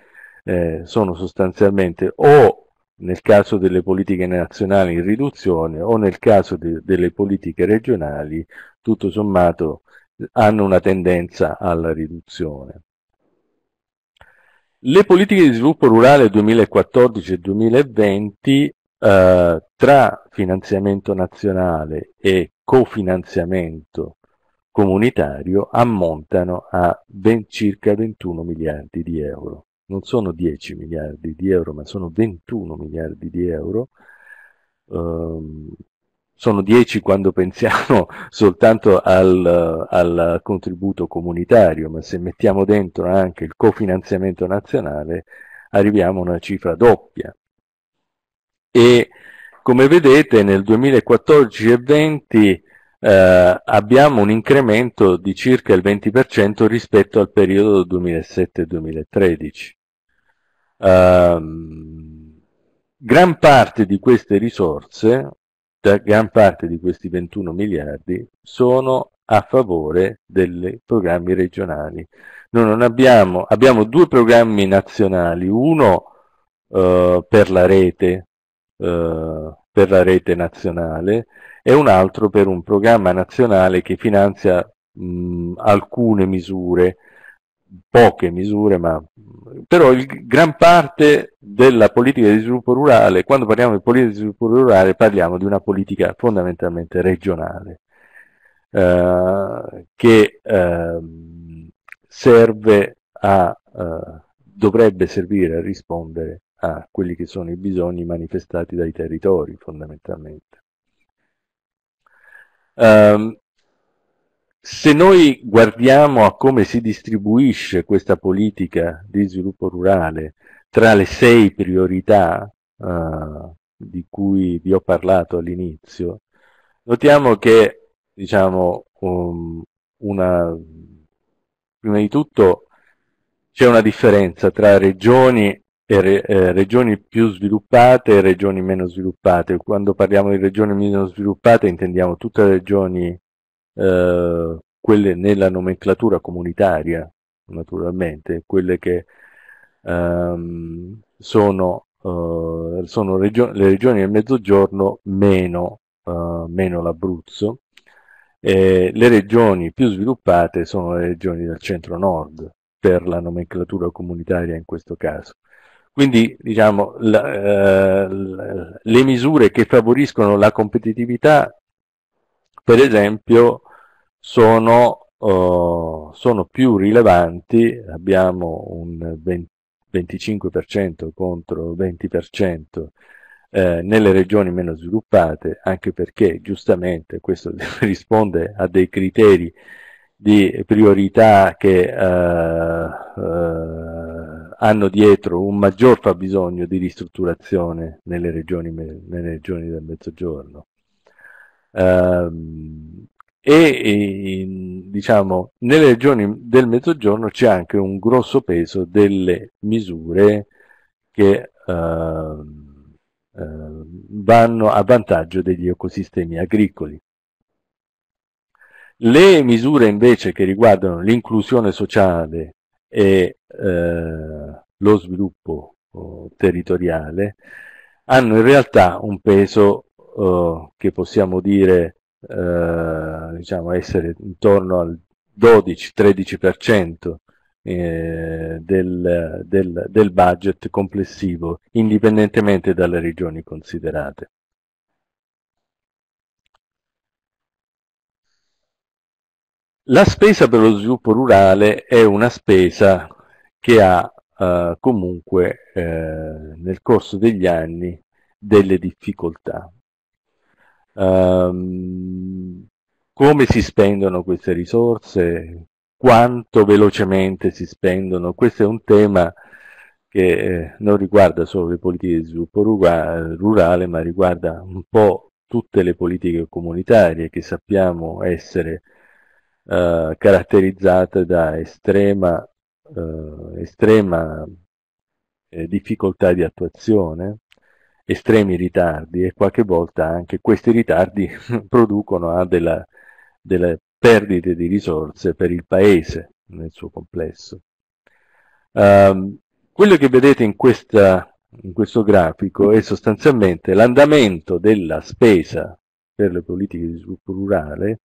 eh, sono sostanzialmente o nel caso delle politiche nazionali in riduzione o nel caso de delle politiche regionali tutto sommato hanno una tendenza alla riduzione. Le politiche di sviluppo rurale 2014 e 2020 eh, tra finanziamento nazionale e cofinanziamento comunitario ammontano a ben circa 21 miliardi di euro. Non sono 10 miliardi di euro, ma sono 21 miliardi di euro. Um, sono 10 quando pensiamo soltanto al, al, contributo comunitario, ma se mettiamo dentro anche il cofinanziamento nazionale arriviamo a una cifra doppia e come vedete nel 2014 e 20 eh, abbiamo un incremento di circa il 20% rispetto al periodo 2007-2013. Eh, gran parte di queste risorse, gran parte di questi 21 miliardi, sono a favore dei programmi regionali. Noi abbiamo, abbiamo, due programmi nazionali, uno eh, per la rete, eh, per la rete nazionale e un altro per un programma nazionale che finanzia mh, alcune misure, poche misure, ma però il, gran parte della politica di sviluppo rurale, quando parliamo di politica di sviluppo rurale parliamo di una politica fondamentalmente regionale eh, che eh, serve a, eh, dovrebbe servire a rispondere a quelli che sono i bisogni manifestati dai territori fondamentalmente. Um, se noi guardiamo a come si distribuisce questa politica di sviluppo rurale tra le sei priorità uh, di cui vi ho parlato all'inizio, notiamo che diciamo, um, una, prima di tutto c'è una differenza tra regioni e re, eh, regioni più sviluppate e regioni meno sviluppate. Quando parliamo di regioni meno sviluppate intendiamo tutte le regioni, eh, quelle nella nomenclatura comunitaria, naturalmente, quelle che ehm, sono, eh, sono regio- le regioni del mezzogiorno meno, eh, meno l'Abruzzo. E le regioni più sviluppate sono le regioni del centro-nord per la nomenclatura comunitaria in questo caso. Quindi diciamo, la, eh, le misure che favoriscono la competitività, per esempio, sono, eh, sono più rilevanti, abbiamo un 20, 25% contro 20% eh, nelle regioni meno sviluppate, anche perché giustamente questo risponde a dei criteri di priorità che eh, eh, hanno dietro un maggior fabbisogno di ristrutturazione nelle regioni, nelle regioni del Mezzogiorno. Uh, e, e diciamo, nelle regioni del Mezzogiorno c'è anche un grosso peso delle misure che uh, uh, vanno a vantaggio degli ecosistemi agricoli. Le misure invece che riguardano l'inclusione sociale e eh, lo sviluppo eh, territoriale, hanno in realtà un peso eh, che possiamo dire eh, diciamo essere intorno al 12-13% eh, del, del, del budget complessivo, indipendentemente dalle regioni considerate. La spesa per lo sviluppo rurale è una spesa che ha eh, comunque eh, nel corso degli anni delle difficoltà. Um, come si spendono queste risorse? Quanto velocemente si spendono? Questo è un tema che eh, non riguarda solo le politiche di sviluppo rurale, ma riguarda un po' tutte le politiche comunitarie che sappiamo essere eh, caratterizzate da estrema eh, estrema eh, difficoltà di attuazione, estremi ritardi e qualche volta anche questi ritardi producono ah, della, delle perdite di risorse per il paese nel suo complesso. Um, quello che vedete in, questa, in questo grafico è sostanzialmente l'andamento della spesa per le politiche di sviluppo rurale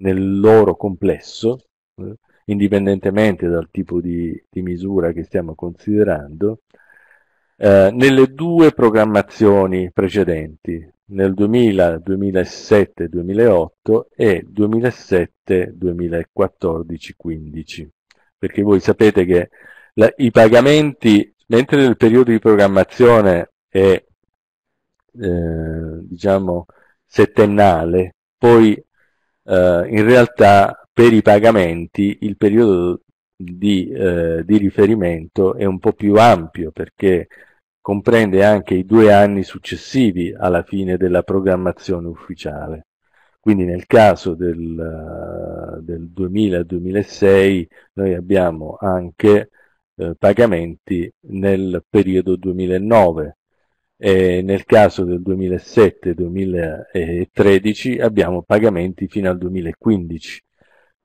nel loro complesso eh, indipendentemente dal tipo di, di misura che stiamo considerando, eh, nelle due programmazioni precedenti, nel 2000, 2007, 2008 e 2007, 2014, 15, perché voi sapete che la, i pagamenti, mentre nel periodo di programmazione è eh, diciamo settennale, poi eh, in realtà per i pagamenti il periodo di, eh, di, riferimento è un po' più ampio perché comprende anche i due anni successivi alla fine della programmazione ufficiale. Quindi nel caso del, eh, del 2000-2006 noi abbiamo anche eh, pagamenti nel periodo 2009 e nel caso del 2007-2013 abbiamo pagamenti fino al 2015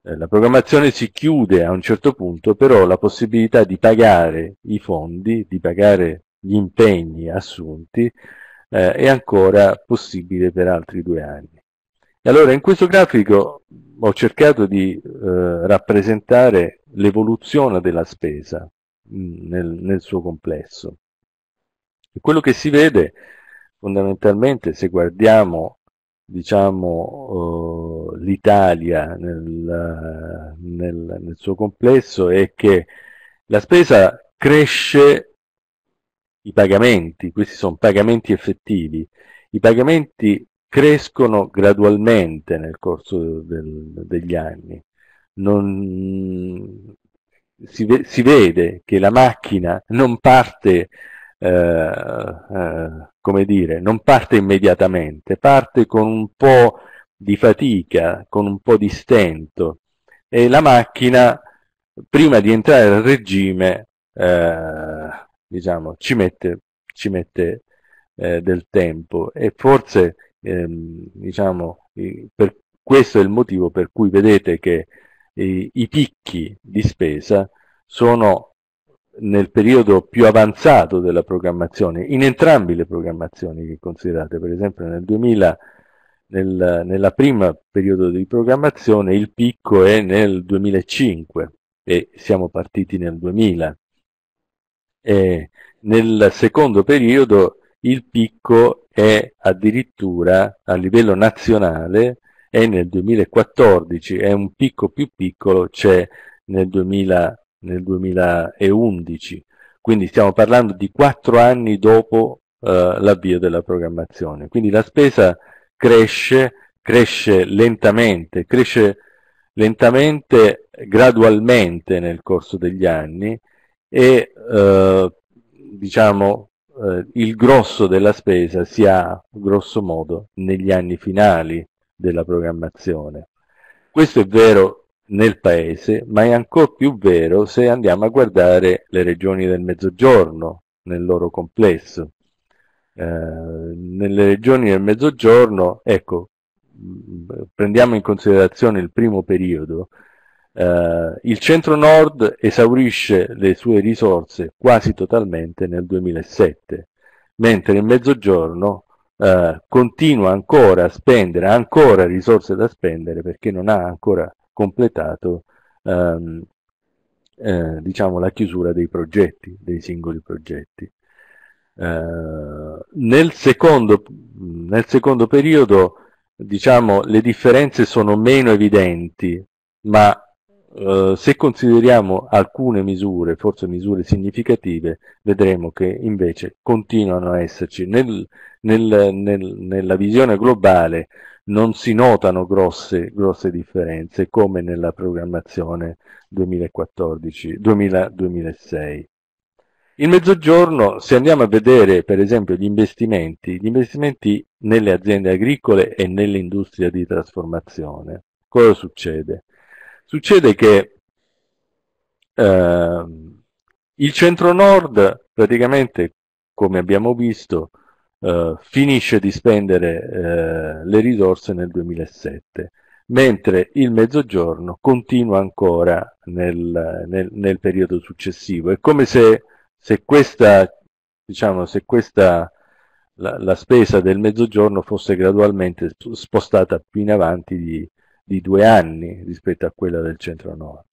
eh, la programmazione si chiude a un certo punto, però la possibilità di pagare i fondi, di pagare gli impegni assunti, eh, è ancora possibile per altri due anni. E allora in questo grafico ho cercato di eh, rappresentare l'evoluzione della spesa mh, mm, nel, nel, suo complesso. E quello che si vede fondamentalmente se guardiamo diciamo, eh, l'Italia nel, nel, nel suo complesso è che la spesa cresce i pagamenti, questi sono pagamenti effettivi, i pagamenti crescono gradualmente nel corso del, degli anni. Non, si, ve, si, vede che la macchina non parte, eh, eh, come dire, non parte immediatamente, parte con un po' di fatica, con un po' di stento, e la macchina, prima di entrare al regime, eh, diciamo, ci mette, ci mette eh, del tempo e forse ehm, diciamo, per, questo è il motivo per cui vedete che eh, i picchi di spesa sono nel periodo più avanzato della programmazione, in entrambi le programmazioni che considerate, per esempio nel 2000 nel, nella prima periodo di programmazione, il picco è nel 2005 e siamo partiti nel 2000. E nel secondo periodo il picco è addirittura a livello nazionale è nel 2014, è un picco più piccolo, c'è nel, 2000, nel 2011. Quindi stiamo parlando di quattro anni dopo eh, l'avvio della programmazione. Quindi la spesa cresce, cresce lentamente, cresce lentamente, gradualmente nel corso degli anni e eh, diciamo eh, il grosso della spesa si ha grosso modo negli anni finali della programmazione. Questo è vero nel paese, ma è ancora più vero se andiamo a guardare le regioni del Mezzogiorno nel loro complesso. Eh, nelle regioni del mezzogiorno, ecco, mm, prendiamo in considerazione il primo periodo, eh, il centro-nord esaurisce le sue risorse quasi totalmente nel 2007, mentre il mezzogiorno eh, continua ancora a spendere, ha ancora risorse da spendere perché non ha ancora completato ehm, eh, diciamo, la chiusura dei progetti, dei singoli progetti. Eh, nel secondo, nel secondo periodo diciamo, le differenze sono meno evidenti, ma eh, se consideriamo alcune misure, forse misure significative, vedremo che invece continuano a esserci. Nel, nel, nel, nella visione globale non si notano grosse, grosse differenze come nella programmazione 2014-2006. Il mezzogiorno, se andiamo a vedere per esempio gli investimenti, gli investimenti nelle aziende agricole e nell'industria di trasformazione, cosa succede? Succede che eh, il centro-nord praticamente, come abbiamo visto, eh, finisce di spendere eh, le risorse nel 2007, mentre il mezzogiorno continua ancora nel, nel, nel periodo successivo. È come se se questa, diciamo, se questa la, la, spesa del mezzogiorno fosse gradualmente spostata più in avanti di, di due anni rispetto a quella del centro-nord.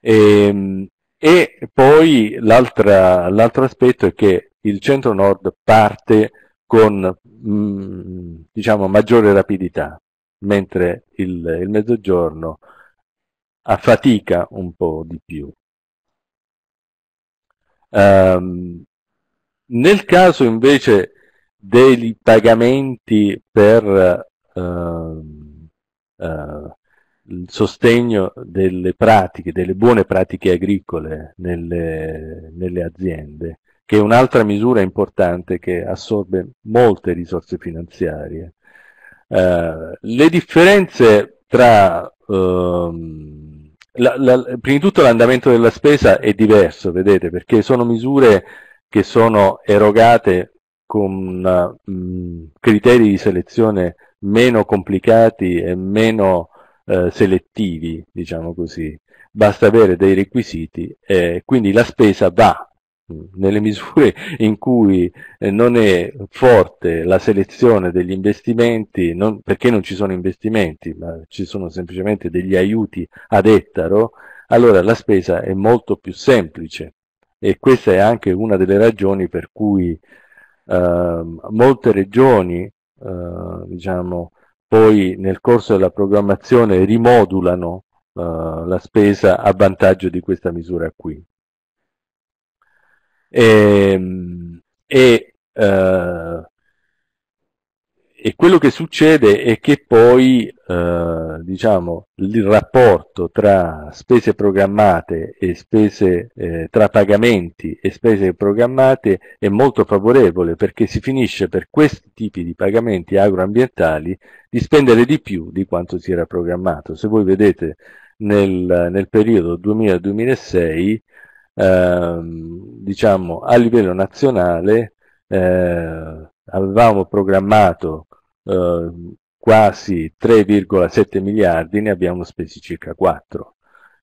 E, ehm, e poi l'altro aspetto è che il centro-nord parte con mm, diciamo, maggiore rapidità, mentre il, il mezzogiorno affatica un po' di più. Um, nel caso invece dei pagamenti per uh, uh, il sostegno delle pratiche, delle buone pratiche agricole nelle, nelle aziende, che è un'altra misura importante che assorbe molte risorse finanziarie. Uh, le differenze tra uh, la, la, prima di tutto l'andamento della spesa è diverso, vedete, perché sono misure che sono erogate con mh, criteri di selezione meno complicati e meno eh, selettivi, diciamo così. Basta avere dei requisiti e quindi la spesa va nelle misure in cui eh, non è forte la selezione degli investimenti, non, perché non ci sono investimenti, ma ci sono semplicemente degli aiuti ad ettaro, allora la spesa è molto più semplice e questa è anche una delle ragioni per cui eh, molte regioni eh, diciamo, poi nel corso della programmazione rimodulano eh, la spesa a vantaggio di questa misura qui. E, ehm, e, eh, e quello che succede è che poi eh, diciamo, il rapporto tra spese programmate e spese eh, tra pagamenti e spese programmate è molto favorevole perché si finisce per questi tipi di pagamenti agroambientali di spendere di più di quanto si era programmato. Se voi vedete nel, nel periodo 2000-2006 ehm, diciamo, a livello nazionale eh, avevamo programmato eh, quasi 3,7 miliardi, ne abbiamo spesi circa 4.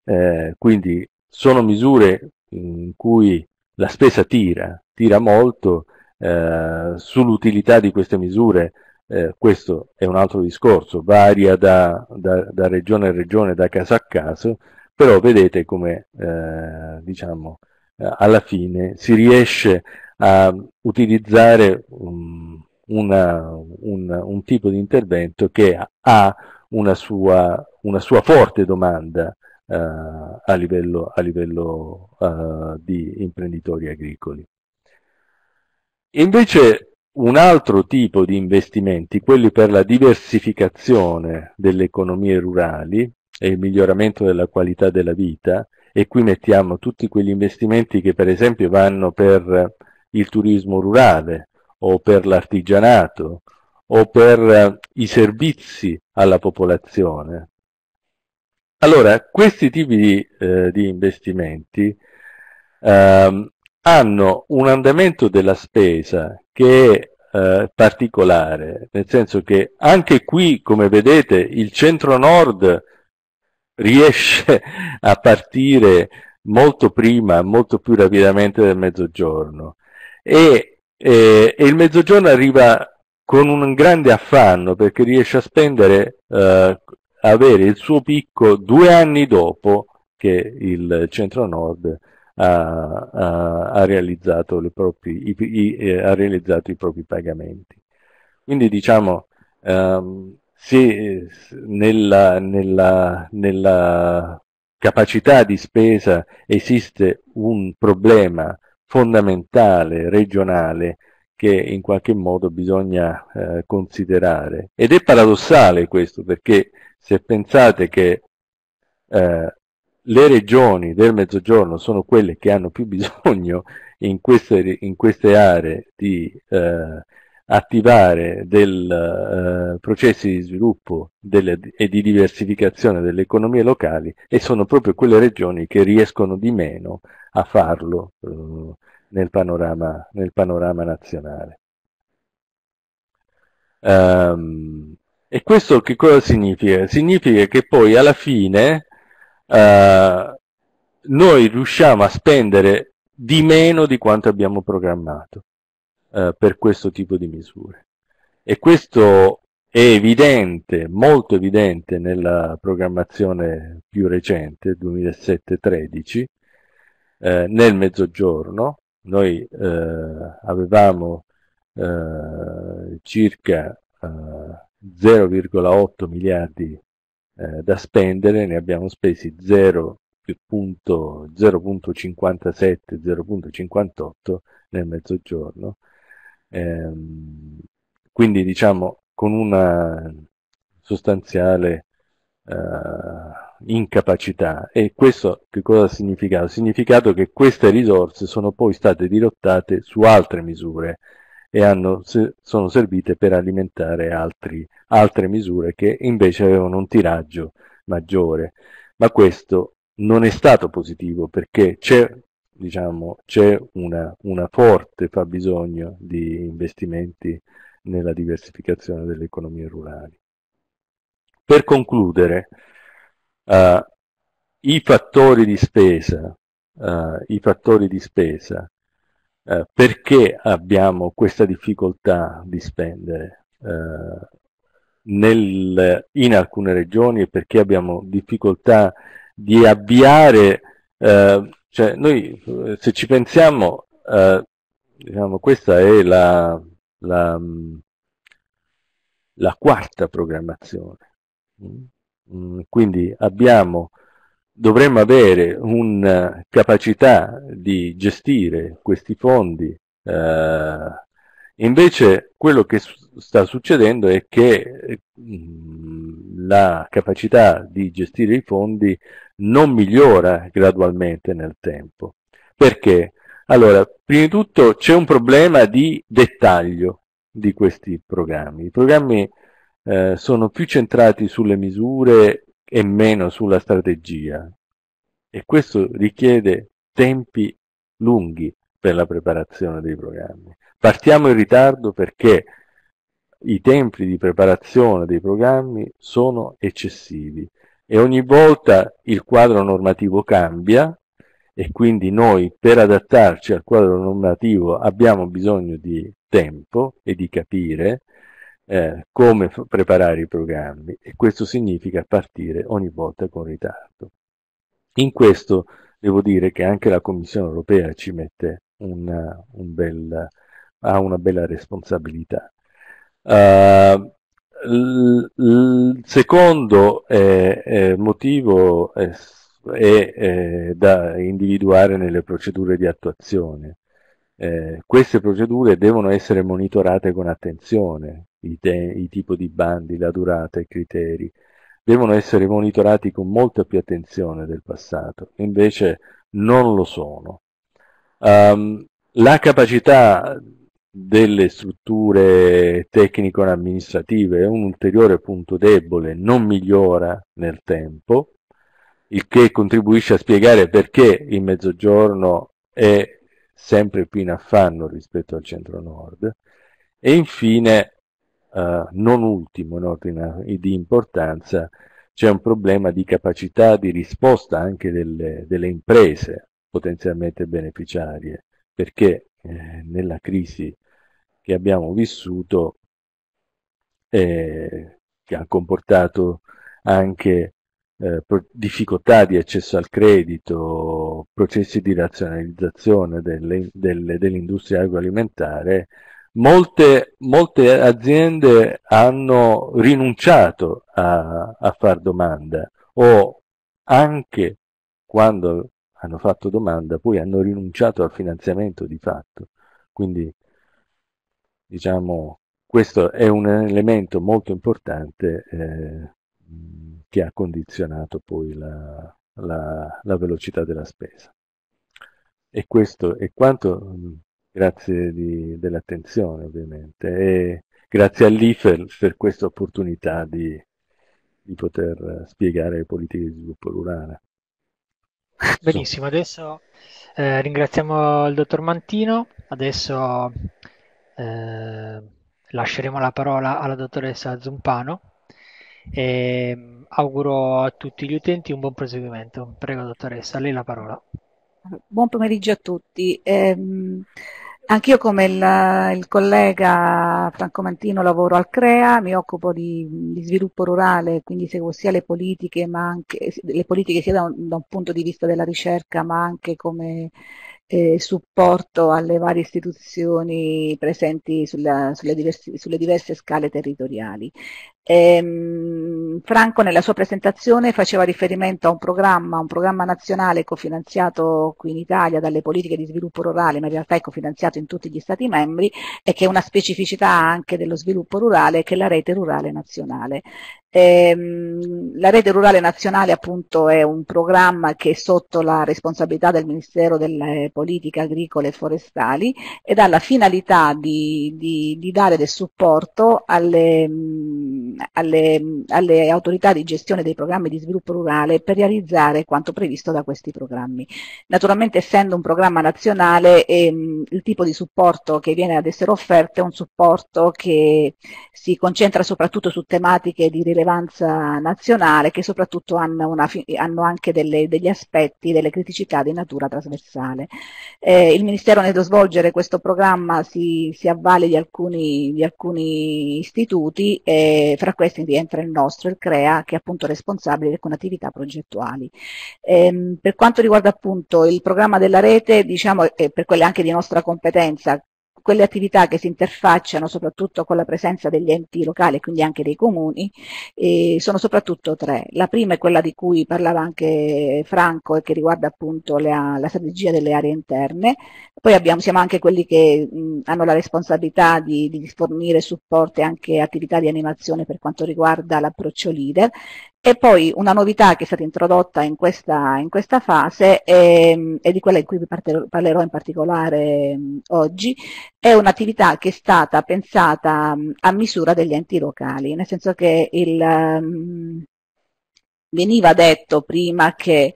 Eh, quindi sono misure in cui la spesa tira, tira molto, eh, sull'utilità di queste misure eh, questo è un altro discorso, varia da, da, da regione a regione, da caso a caso, però vedete come eh, diciamo, eh, alla fine si riesce a utilizzare um, una, un, un, tipo di intervento che ha una sua, una sua forte domanda eh, a livello, a livello eh, di imprenditori agricoli. Invece un altro tipo di investimenti, quelli per la diversificazione delle economie rurali, e il miglioramento della qualità della vita e qui mettiamo tutti quegli investimenti che per esempio vanno per il turismo rurale o per l'artigianato o per eh, i servizi alla popolazione. Allora, questi tipi di, eh, di investimenti eh, hanno un andamento della spesa che è eh, particolare, nel senso che anche qui, come vedete, il centro-nord riesce a partire molto prima, molto più rapidamente del mezzogiorno. E, eh, e il mezzogiorno arriva con un grande affanno perché riesce a spendere, eh, avere il suo picco due anni dopo che il centro-nord ha, ha, ha, realizzato, proprie, i, i, eh, ha realizzato, i, propri pagamenti. Quindi diciamo, ehm, se nella, nella, nella capacità di spesa esiste un problema fondamentale regionale che in qualche modo bisogna eh, considerare. Ed è paradossale questo perché se pensate che eh, le regioni del Mezzogiorno sono quelle che hanno più bisogno in queste, in queste aree di eh, attivare del, eh, processi di sviluppo delle, e di diversificazione delle economie locali e sono proprio quelle regioni che riescono di meno a farlo eh, nel, panorama, nel, panorama, nazionale. Um, e questo che cosa significa? Significa che poi alla fine eh, noi riusciamo a spendere di meno di quanto abbiamo programmato eh, per questo tipo di misure. E questo è evidente, molto evidente nella programmazione più recente, 2007-13, eh, nel mezzogiorno. Noi eh, avevamo eh, circa 0,8 eh, miliardi da spendere, ne abbiamo spesi 0,57-0,58 nel mezzogiorno eh, quindi diciamo con una sostanziale eh, incapacità e questo che cosa ha significato? Ha significato che queste risorse sono poi state dirottate su altre misure e hanno, sono servite per alimentare altri, altre misure che invece avevano un tiraggio maggiore ma questo non è stato positivo perché c'è diciamo, c'è una, una forte fabbisogno di investimenti nella diversificazione delle economie rurali. Per concludere, uh, i fattori di spesa, uh, fattori di spesa uh, perché abbiamo questa difficoltà di spendere nel, in alcune regioni e perché abbiamo difficoltà di avviare cioè, noi eh, se ci pensiamo, eh, diciamo, questa è la, la, mm, la quarta programmazione. Mm? Mm, quindi abbiamo, dovremmo avere una eh, capacità di gestire questi fondi. Eh, invece quello che sta succedendo è che mh, la capacità di gestire i fondi non migliora gradualmente nel tempo. Perché? Allora, prima di tutto c'è un problema di dettaglio di questi programmi. I programmi eh, sono più centrati sulle misure e meno sulla strategia e questo richiede tempi lunghi per la preparazione dei programmi. Partiamo in ritardo perché i tempi di preparazione dei programmi sono eccessivi e ogni volta il quadro normativo cambia e quindi noi per adattarci al quadro normativo abbiamo bisogno di tempo e di capire eh, come f- preparare i programmi e questo significa partire ogni volta con ritardo. In questo devo dire che anche la Commissione europea ci mette una, un bel, ha una bella responsabilità eh, il secondo eh, eh, motivo è, è eh, da individuare nelle procedure di attuazione. Eh, queste procedure devono essere monitorate con attenzione, i, te- i tipi di bandi, la durata, i criteri, devono essere monitorati con molta più attenzione del passato, invece non lo sono. Um, la capacità delle strutture tecnico-amministrative è un ulteriore punto debole, non migliora nel tempo, il che contribuisce a spiegare perché il mezzogiorno è sempre più in affanno rispetto al centro-nord. E infine, eh, non ultimo in ordine eh, di importanza, c'è un problema di capacità di risposta anche delle, delle imprese potenzialmente beneficiarie, perché eh, nella crisi che abbiamo vissuto eh, che ha comportato anche eh, difficoltà di accesso al credito, processi di razionalizzazione delle, delle, dell'industria agroalimentare, molte, molte, aziende hanno rinunciato a, a far domanda o anche quando hanno fatto domanda poi hanno rinunciato al finanziamento di fatto. Quindi diciamo, questo è un elemento molto importante eh, che ha condizionato poi la, la, la, velocità della spesa. E questo è quanto, mm, grazie di, dell'attenzione ovviamente, e grazie all'IFEL per questa opportunità di, di poter spiegare le politiche di sviluppo rurale. Benissimo, adesso eh, ringraziamo il dottor Mantino, adesso Ehm, lasceremo la parola alla dottoressa Zumpano e mm, auguro a tutti gli utenti un buon proseguimento. Prego dottoressa, a lei la parola. Buon pomeriggio a tutti. Eh, anch'io come il, il, collega Franco Mantino lavoro al CREA, mi occupo di, di sviluppo rurale, quindi seguo sia le politiche, anche, le politiche sia da un, da un punto di vista della ricerca, ma anche come eh, supporto alle varie istituzioni presenti sulla, sulle, diversi, sulle, diverse scale territoriali. Ehm, Franco nella sua presentazione faceva riferimento a un programma, un programma nazionale cofinanziato qui in Italia dalle politiche di sviluppo rurale, ma in realtà è cofinanziato in tutti gli Stati membri e che è una specificità anche dello sviluppo rurale che è la rete rurale nazionale. Ehm, la rete rurale nazionale appunto è un programma che è sotto la responsabilità del Ministero delle Politiche politiche agricole e forestali ed ha la finalità di, di, di dare del supporto alle, mh, mm, alle, alle autorità di gestione dei programmi di sviluppo rurale per realizzare quanto previsto da questi programmi. Naturalmente essendo un programma nazionale ehm, il tipo di supporto che viene ad essere offerto è un supporto che si concentra soprattutto su tematiche di rilevanza nazionale che soprattutto hanno, una, hanno anche delle, degli aspetti, delle criticità di natura trasversale. Eh, il Ministero nello svolgere questo programma si, si avvale di alcuni, di alcuni istituti e eh, fra questi rientra il nostro, il CREA, che è appunto responsabile con attività progettuali. Ehm, per quanto riguarda appunto il programma della rete, diciamo, eh, per quelle anche di nostra competenza, quelle attività che si interfacciano soprattutto con la presenza degli enti locali, quindi anche dei comuni, eh, sono soprattutto tre. La prima è quella di cui parlava anche Franco e che riguarda appunto la, la strategia delle aree interne, poi abbiamo, siamo anche quelli che mh, hanno la responsabilità di, di fornire supporto e anche attività di animazione per quanto riguarda l'approccio leader e poi una novità che è stata introdotta in questa, in questa fase ehm, e di quella in cui vi parlerò in particolare ehm, oggi, è un'attività che è stata pensata a misura degli enti locali, nel senso che il, ehm, veniva detto prima che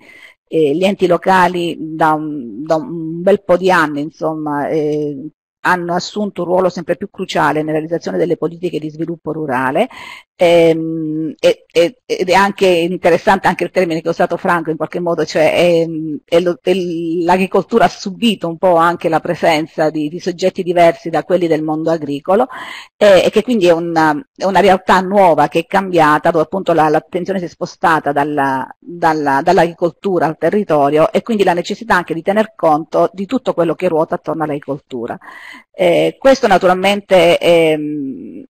eh, gli enti locali da un, da un, bel po' di anni insomma, eh, hanno assunto un ruolo sempre più cruciale nella realizzazione delle politiche di sviluppo rurale Ehm, ed è anche interessante anche il termine che ha usato Franco in qualche modo, cioè ehm, l'agricoltura ha subito un po' anche la presenza di, di, soggetti diversi da quelli del mondo agricolo eh, e che quindi è una, è una, realtà nuova che è cambiata, dove appunto l'attenzione la, si è spostata dall'agricoltura dalla, dall al territorio e quindi la necessità anche di tener conto di tutto quello che ruota attorno all'agricoltura. Eh, questo naturalmente ehm,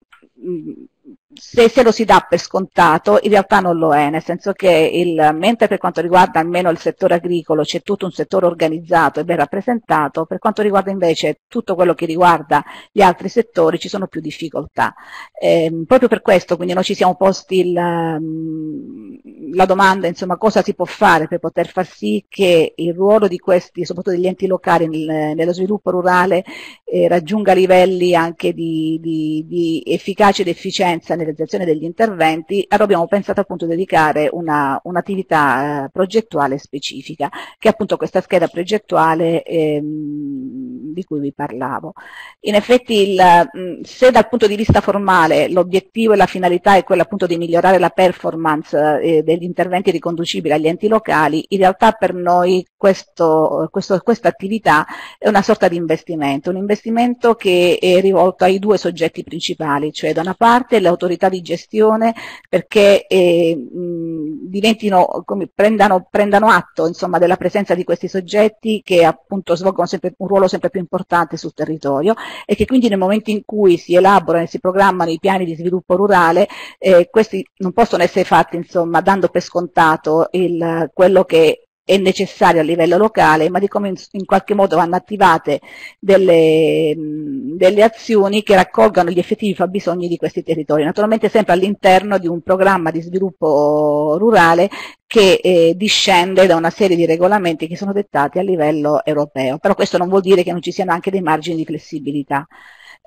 se, se, lo si dà per scontato, in realtà non lo è, nel senso che il, mentre per quanto riguarda almeno il settore agricolo c'è tutto un settore organizzato e ben rappresentato, per quanto riguarda invece tutto quello che riguarda gli altri settori ci sono più difficoltà. Eh, proprio per questo quindi noi ci siamo posti il, ehm, la domanda insomma, cosa si può fare per poter far sì che il ruolo di questi, soprattutto degli enti locali nel, nello sviluppo rurale, eh, raggiunga livelli anche di, di, di efficacia ed efficienza realizzazione degli interventi, abbiamo pensato appunto di dedicare un'attività un eh, progettuale specifica, che è appunto questa scheda progettuale ehm, di cui vi parlavo. In effetti il, mm, se dal punto di vista formale l'obiettivo e la finalità è quella appunto di migliorare la performance eh, degli interventi riconducibili agli enti locali, in realtà per noi questo, questo, questa attività è una sorta di investimento, un investimento che è rivolto ai due soggetti principali, cioè da una parte le autorità autorità di gestione perché eh, mh, diventino, come, prendano, prendano atto insomma, della presenza di questi soggetti che appunto svolgono sempre, un ruolo sempre più importante sul territorio e che quindi nel momento in cui si elaborano e si programmano i piani di sviluppo rurale eh, questi non possono essere fatti insomma, dando per scontato il, quello che è necessario a livello locale, ma di come in, in qualche modo vanno attivate delle, delle, azioni che raccolgano gli effettivi fabbisogni di questi territori, naturalmente sempre all'interno di un programma di sviluppo rurale che eh, discende da una serie di regolamenti che sono dettati a livello europeo, però questo non vuol dire che non ci siano anche dei margini di flessibilità.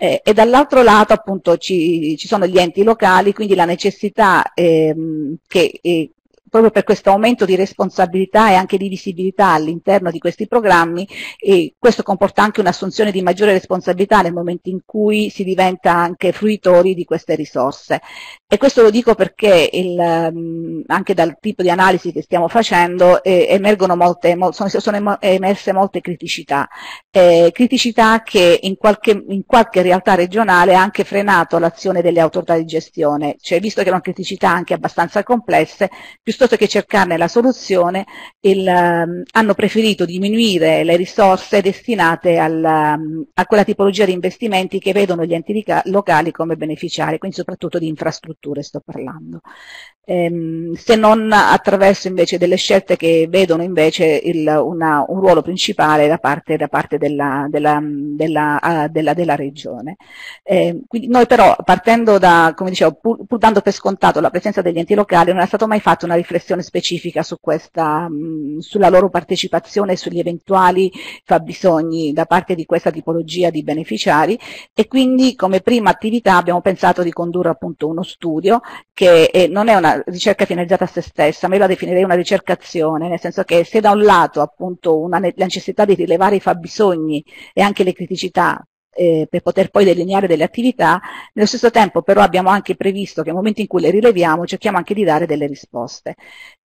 Eh, e dall'altro lato appunto ci, ci, sono gli enti locali, quindi la necessità ehm, che eh, proprio per questo aumento di responsabilità e anche di visibilità all'interno di questi programmi e questo comporta anche un'assunzione di maggiore responsabilità nel momento in cui si diventa anche fruitori di queste risorse. E questo lo dico perché il, mm, anche dal tipo di analisi che stiamo facendo eh, molte, sono, sono, emerse molte criticità, eh, criticità che in qualche, in qualche, realtà regionale ha anche frenato l'azione delle autorità di gestione, cioè visto che erano criticità anche abbastanza complesse, più piuttosto che cercarne la soluzione, il, ehm, hanno preferito diminuire le risorse destinate alla, ehm, a quella tipologia di investimenti che vedono gli enti locali come beneficiari, quindi soprattutto di infrastrutture sto parlando ehm, se non attraverso invece delle scelte che vedono invece il, una, un ruolo principale da parte, da parte della, della, della, della, regione. Eh, quindi noi però partendo da, come dicevo, pur, pur, dando per scontato la presenza degli enti locali non è stata mai fatta una riflessione specifica su questa, mh, sulla loro partecipazione e sugli eventuali fabbisogni da parte di questa tipologia di beneficiari e quindi come prima attività abbiamo pensato di condurre appunto uno studio che eh, non è una ricerca finalizzata a se stessa, ma io la definirei una ricercazione, nel senso che se da un lato appunto una, la necessità di rilevare i fabbisogni e anche le criticità eh, per poter poi delineare delle attività, nello stesso tempo però abbiamo anche previsto che nel momento in cui le rileviamo cerchiamo anche di dare delle risposte.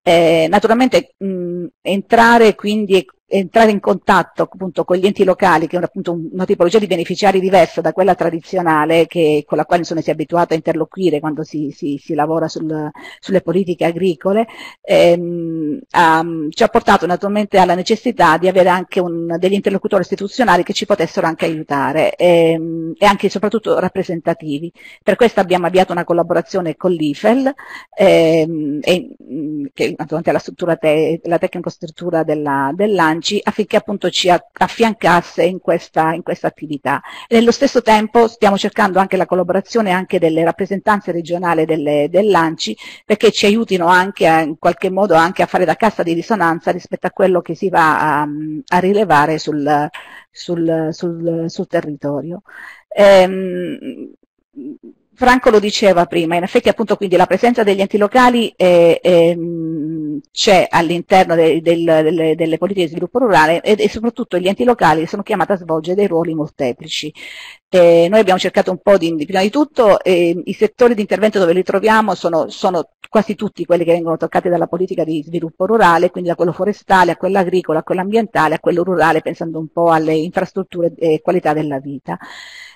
Eh, naturalmente mh, entrare quindi entrare in contatto appunto con gli enti locali, che è appunto una tipologia di beneficiari diversa da quella tradizionale che, con la quale insomma, si è abituata a interloquire quando si, si, si lavora sul, sulle politiche agricole, ehm, ha, ci ha portato naturalmente alla necessità di avere anche un, degli interlocutori istituzionali che ci potessero anche aiutare ehm, e anche e soprattutto rappresentativi. Per questo abbiamo avviato una collaborazione con l'IFEL, ehm, mm, che naturalmente è la, struttura te, la tecnico struttura dell'ANCI, dell ONG affinché appunto ci affiancasse in questa, in questa attività. E nello stesso tempo stiamo cercando anche la collaborazione anche delle rappresentanze regionali del dell'ANCI perché ci aiutino anche a, in qualche modo anche a fare da cassa di risonanza rispetto a quello che si va a, a rilevare sul, sul, sul, sul territorio. Ehm, Franco lo diceva prima, in effetti appunto quindi la presenza degli enti locali eh, ehm, c'è all'interno de, del, delle, delle, politiche di sviluppo rurale e, e, soprattutto gli enti locali sono chiamati a svolgere dei ruoli molteplici. Eh, noi abbiamo cercato un po' di, prima di tutto, eh, i settori di intervento dove li troviamo sono, sono, quasi tutti quelli che vengono toccati dalla politica di sviluppo rurale, quindi da quello forestale a quello agricolo, a quello ambientale, a quello rurale, pensando un po' alle infrastrutture e qualità della vita.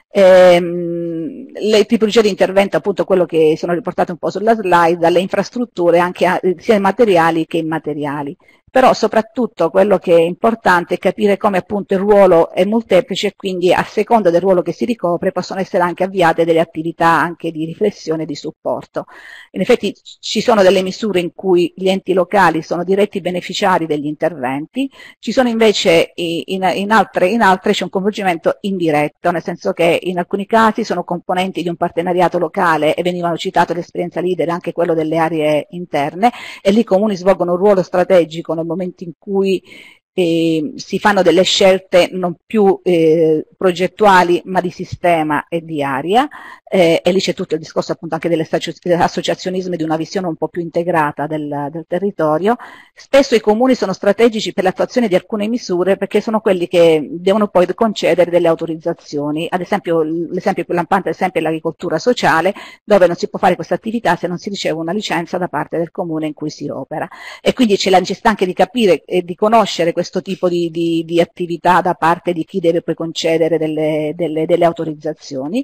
Ehm, le tipologie di intervento, appunto quello che sono riportate un po' sulla slide, dalle infrastrutture anche a, sia materiali che immateriali però soprattutto quello che è importante è capire come appunto il ruolo è molteplice e quindi a seconda del ruolo che si ricopre possono essere anche avviate delle attività anche di riflessione e di supporto. In effetti ci sono delle misure in cui gli enti locali sono diretti beneficiari degli interventi, ci sono invece in, in altre, in altre c'è un coinvolgimento indiretto, nel senso che in alcuni casi sono componenti di un partenariato locale e venivano citate l'esperienza leader anche quello delle aree interne e lì i comuni svolgono un ruolo strategico nel momento in cui eh, si fanno delle scelte non più eh, progettuali ma di sistema e di area eh, e lì c'è tutto il discorso appunto anche dell'associazionismo e di una visione un po' più integrata del, del, territorio. Spesso i comuni sono strategici per l'attuazione di alcune misure perché sono quelli che devono poi concedere delle autorizzazioni, ad esempio l'esempio più lampante è sempre l'agricoltura sociale dove non si può fare questa attività se non si riceve una licenza da parte del comune in cui si opera e quindi c'è la necessità anche di capire e di conoscere questo questo tipo di, di, di, attività da parte di chi deve poi concedere delle, delle, delle autorizzazioni.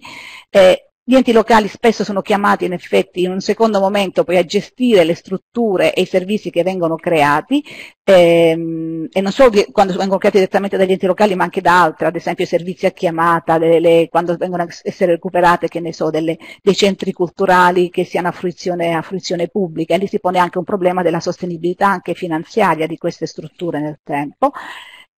Eh, gli enti locali spesso sono chiamati in effetti in un secondo momento poi a gestire le strutture e i servizi che vengono creati ehm, e non solo quando vengono creati direttamente dagli enti locali ma anche da altri, ad esempio i servizi a chiamata, le, le, quando vengono a essere recuperate che ne so, delle, dei centri culturali che siano a fruizione, a fruizione pubblica e lì si pone anche un problema della sostenibilità anche finanziaria di queste strutture nel tempo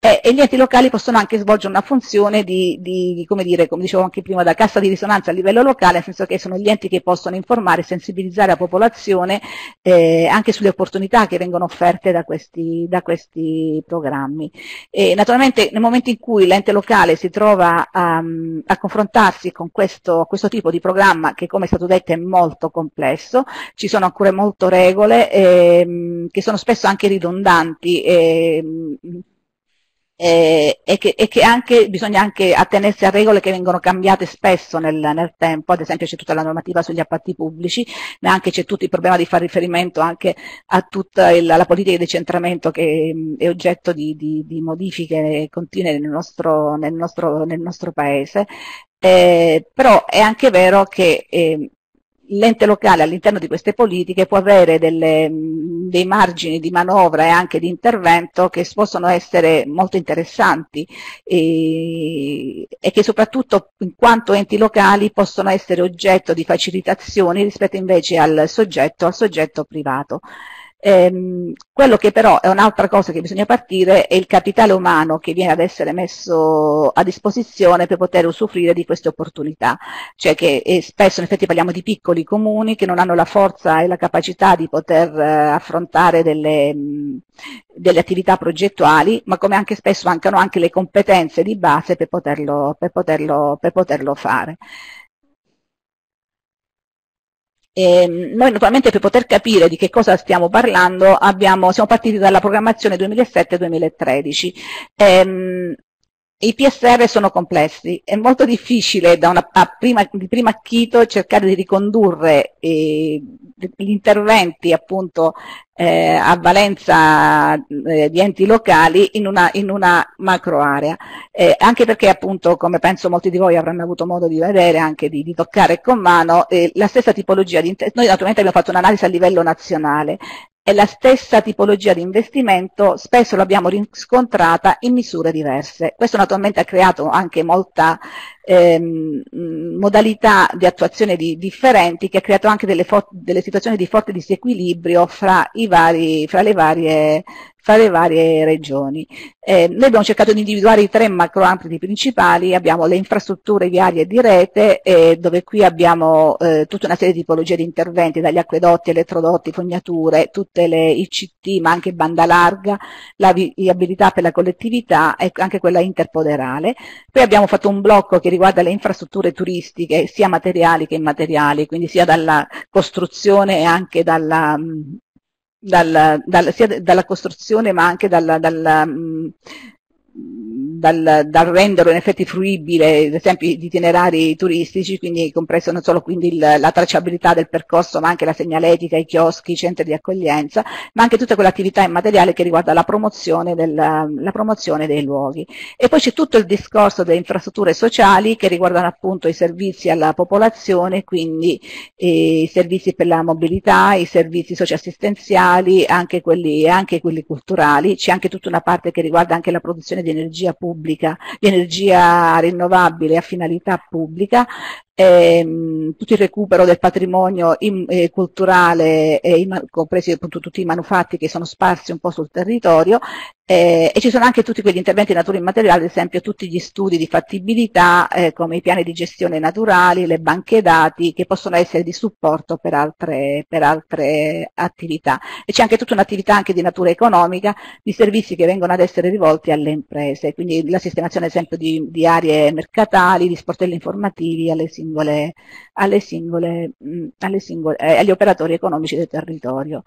eh, e gli enti locali possono anche svolgere una funzione di, di, come dire, come dicevo anche prima, da cassa di risonanza a livello locale, nel senso che sono gli enti che possono informare, e sensibilizzare la popolazione eh, anche sulle opportunità che vengono offerte da questi, da questi programmi. E, naturalmente nel momento in cui l'ente locale si trova a, a confrontarsi con questo, questo, tipo di programma, che come è stato detto è molto complesso, ci sono ancora molte regole eh, che sono spesso anche ridondanti ehm, eh, e, che, e che anche, bisogna anche attenersi a regole che vengono cambiate spesso nel, nel tempo, ad esempio c'è tutta la normativa sugli appalti pubblici, ma anche c'è tutto il problema di fare riferimento anche a tutta il, la politica di decentramento che mh, è oggetto di, di, di, modifiche continue nel nostro, nel nostro, nel nostro paese. Eh, però è anche vero che eh, l'ente locale all'interno di queste politiche può avere delle, mm, dei margini di manovra e anche di intervento che possono essere molto interessanti e, e, che soprattutto in quanto enti locali possono essere oggetto di facilitazioni rispetto invece al soggetto, al soggetto privato. Ehm, quello che però è un'altra cosa che bisogna partire è il capitale umano che viene ad essere messo a disposizione per poter usufruire di queste opportunità, cioè che spesso in effetti parliamo di piccoli comuni che non hanno la forza e la capacità di poter eh, affrontare delle, mh, mm, delle, attività progettuali, ma come anche spesso mancano anche le competenze di base per poterlo, per poterlo, per poterlo fare. E ehm, noi naturalmente per poter capire di che cosa stiamo parlando abbiamo, siamo partiti dalla programmazione 2007-2013. Ehm, i PSR sono complessi, è molto difficile una, prima, di primo acchito cercare di ricondurre eh, gli interventi appunto, eh, a valenza eh, di enti locali in una, in una macro area, eh, anche perché appunto come penso molti di voi avranno avuto modo di vedere, anche di, di toccare con mano, eh, la stessa tipologia di interventi, noi naturalmente abbiamo fatto un'analisi a livello nazionale, è la stessa tipologia di investimento, spesso l'abbiamo riscontrata in misure diverse. Questo naturalmente ha creato anche molta ehm, modalità di attuazione di, differenti che ha creato anche delle, delle, situazioni di forte disequilibrio fra, i vari, fra le varie fra le varie regioni. Eh, noi abbiamo cercato di individuare i tre macroambiti principali, abbiamo le infrastrutture viarie di rete, eh, dove qui abbiamo eh, tutta una serie di tipologie di interventi, dagli acquedotti, elettrodotti, fognature, tutte le ICT, ma anche banda larga, la viabilità per la collettività e anche quella interpoderale. Poi abbiamo fatto un blocco che riguarda le infrastrutture turistiche, sia materiali che immateriali, quindi sia dalla costruzione e anche dalla, dalla, dalla, sia dalla costruzione ma anche dalla, dalla mh, mm, dal, dal, renderlo in effetti fruibile, ad esempio, gli itinerari turistici, quindi compreso non solo il, la tracciabilità del percorso, ma anche la segnaletica, i chioschi, i centri di accoglienza, ma anche tutta quell'attività immateriale che riguarda la promozione, della, la promozione dei luoghi. E poi c'è tutto il discorso delle infrastrutture sociali che riguardano appunto i servizi alla popolazione, quindi eh, i servizi per la mobilità, i servizi socioassistenziali, anche quelli, anche quelli culturali, c'è anche tutta una parte che riguarda anche la produzione di energia pubblica, di energia rinnovabile a finalità pubblica, ehm, tutto il recupero del patrimonio in, eh, culturale, eh, in, compresi appunto tutti i manufatti che sono sparsi un po' sul territorio eh, e ci sono anche tutti quegli interventi di natura immateriale, ad esempio tutti gli studi di fattibilità eh, come i piani di gestione naturali, le banche dati che possono essere di supporto per altre, per altre attività. E c'è anche tutta un'attività anche di natura economica di servizi che vengono ad essere rivolti alle imprese, quindi la sistemazione ad esempio di, di aree mercatali, di sportelli informativi alle singole, alle singole, mh, mm, alle singole, eh, agli operatori economici del territorio.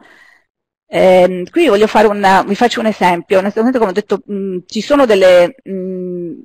Eh, qui voglio fare una, vi faccio un esempio, onestamente come ho detto mh, ci sono delle mh,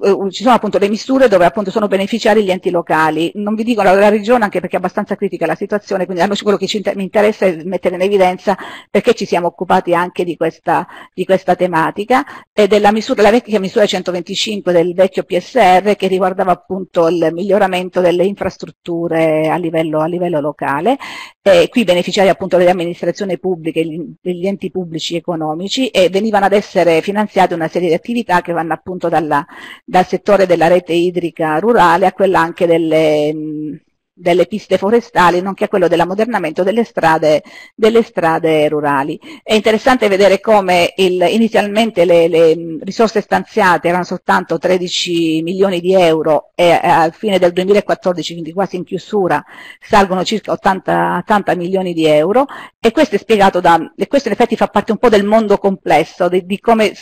eh, ci sono appunto le misure dove appunto sono beneficiari gli enti locali, non vi dico la, la regione anche perché è abbastanza critica la situazione, quindi a quello che ci, mi interessa è mettere in evidenza perché ci siamo occupati anche di questa, di questa tematica e della misura, la vecchia misura 125 del vecchio PSR che riguardava appunto il miglioramento delle infrastrutture a livello, a livello locale, e qui beneficiari appunto delle amministrazioni pubbliche, degli enti pubblici economici e venivano ad essere finanziate una serie di attività che vanno appunto dalla dal settore della rete idrica rurale a quella anche delle, delle piste forestali, nonché a quello dell'ammodernamento delle strade, delle strade rurali. È interessante vedere come il, inizialmente le, le risorse stanziate erano soltanto 13 milioni di euro e eh, al fine del 2014, quindi quasi in chiusura, salgono circa 80, 80 milioni di euro e questo è spiegato da, e questo in effetti fa parte un po' del mondo complesso, di, di come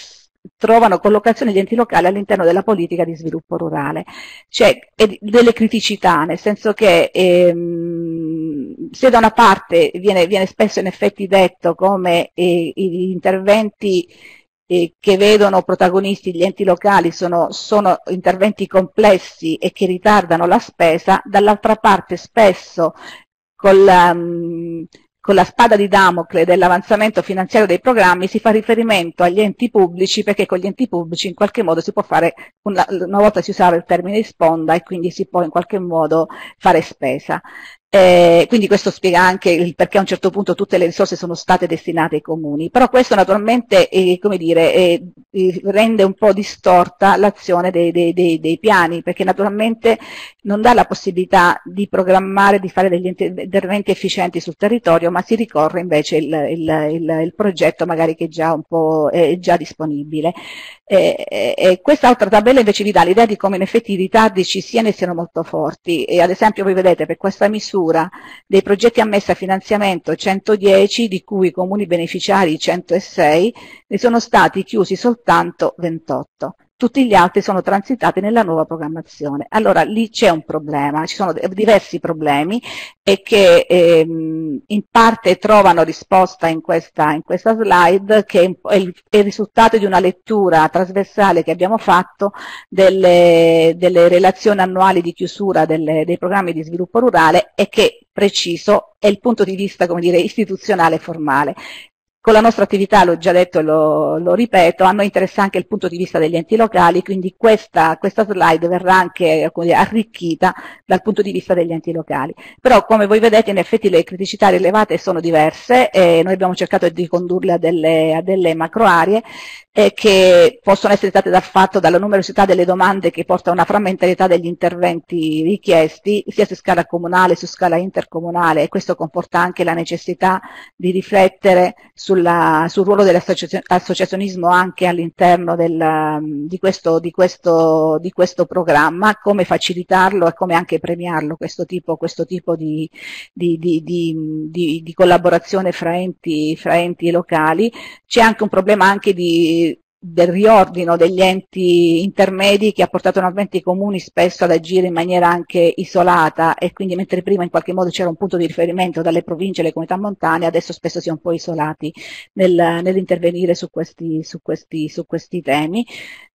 trovano collocazione gli enti locali all'interno della politica di sviluppo rurale. C'è cioè, delle criticità, nel senso che ehm, se da una parte viene, viene, spesso in effetti detto come eh, gli interventi eh, che vedono protagonisti gli enti locali sono, sono interventi complessi e che ritardano la spesa, dall'altra parte spesso col, um, con la spada di Damocle dell'avanzamento finanziario dei programmi si fa riferimento agli enti pubblici perché con gli enti pubblici in qualche modo si può fare, una, una volta si usava il termine sponda e quindi si può in qualche modo fare spesa. Eh, quindi questo spiega anche il perché a un certo punto tutte le risorse sono state destinate ai comuni, però questo naturalmente eh, dire, eh, rende un po' distorta l'azione dei, dei, dei, dei, piani, perché naturalmente non dà la possibilità di programmare, di fare degli interventi efficienti sul territorio, ma si ricorre invece il, il, il, il progetto magari che è già, un po', è già disponibile. Eh, eh, eh, quest'altra tabella invece vi dà l'idea di come in effetti i ritardi ci siano e siano molto forti, e ad esempio voi vedete per questa misura lettura dei progetti ammessi a finanziamento 110, di cui i comuni beneficiari 106, ne sono stati chiusi soltanto 28 tutti gli altri sono transitati nella nuova programmazione. Allora lì c'è un problema, ci sono diversi problemi e che ehm, in parte trovano risposta in questa, in questa slide che è il, è il, risultato di una lettura trasversale che abbiamo fatto delle, delle relazioni annuali di chiusura delle, dei programmi di sviluppo rurale e che preciso è il punto di vista dire, istituzionale e formale. Con la nostra attività, l'ho già detto e lo, lo, ripeto, a noi interessa anche il punto di vista degli enti locali, quindi questa, questa slide verrà anche dire, arricchita dal punto di vista degli enti locali. Però come voi vedete in effetti le criticità rilevate sono diverse e noi abbiamo cercato di condurle a delle, a delle macro aree eh, che possono essere date dal fatto dalla numerosità delle domande che porta a una frammentarietà degli interventi richiesti, sia su scala comunale che su scala intercomunale e questo comporta anche la necessità di riflettere sul sulla, sul ruolo dell'associazionismo anche all'interno mm, di, questo, di, di questo programma, come facilitarlo e come anche premiarlo, questo tipo, questo tipo di, di, di, di, di collaborazione fra enti, fra enti locali. C'è anche un problema anche di del riordino degli enti intermedi che ha portato normalmente i comuni spesso ad agire in maniera anche isolata e quindi mentre prima in qualche modo c'era un punto di riferimento dalle province e le comunità montane, adesso spesso si è un po' isolati nel, nell'intervenire su questi, su questi, su questi temi.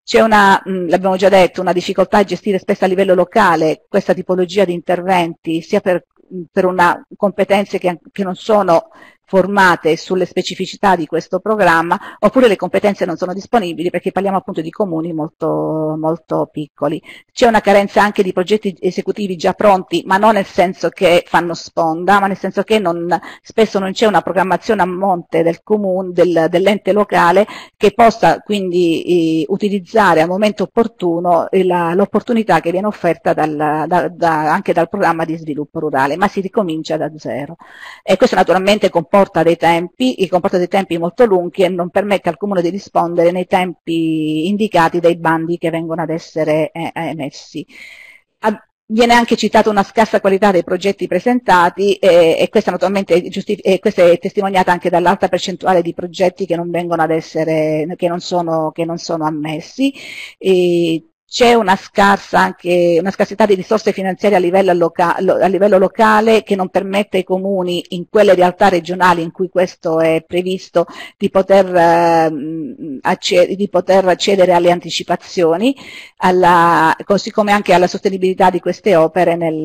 C'è una, mm, l'abbiamo già detto, una difficoltà a gestire spesso a livello locale questa tipologia di interventi, sia per, mm, per una competenze che, che non sono formate sulle specificità di questo programma oppure le competenze non sono disponibili perché parliamo appunto di comuni molto, molto piccoli. C'è una carenza anche di progetti esecutivi già pronti, ma non nel senso che fanno sponda, ma nel senso che non, spesso non c'è una programmazione a monte del comune, del, dell'ente locale che possa quindi eh, utilizzare al momento opportuno eh, l'opportunità che viene offerta dal, da, da, anche dal programma di sviluppo rurale, ma si ricomincia da zero. E questo naturalmente comporta comporta dei tempi, comporta dei tempi molto lunghi e non permette al Comune di rispondere nei tempi indicati dai bandi che vengono ad essere eh, emessi. A viene anche citata una scarsa qualità dei progetti presentati eh, e, questa e, questa è testimoniata anche dall'alta percentuale di progetti che non, essere, che non, sono, che non sono, ammessi. E c'è una, scarsa anche una, scarsità di risorse finanziarie a livello, loca a livello locale che non permette ai comuni in quelle realtà regionali in cui questo è previsto di poter, eh, acced di poter accedere alle anticipazioni, alla, così come anche alla sostenibilità di queste opere nel,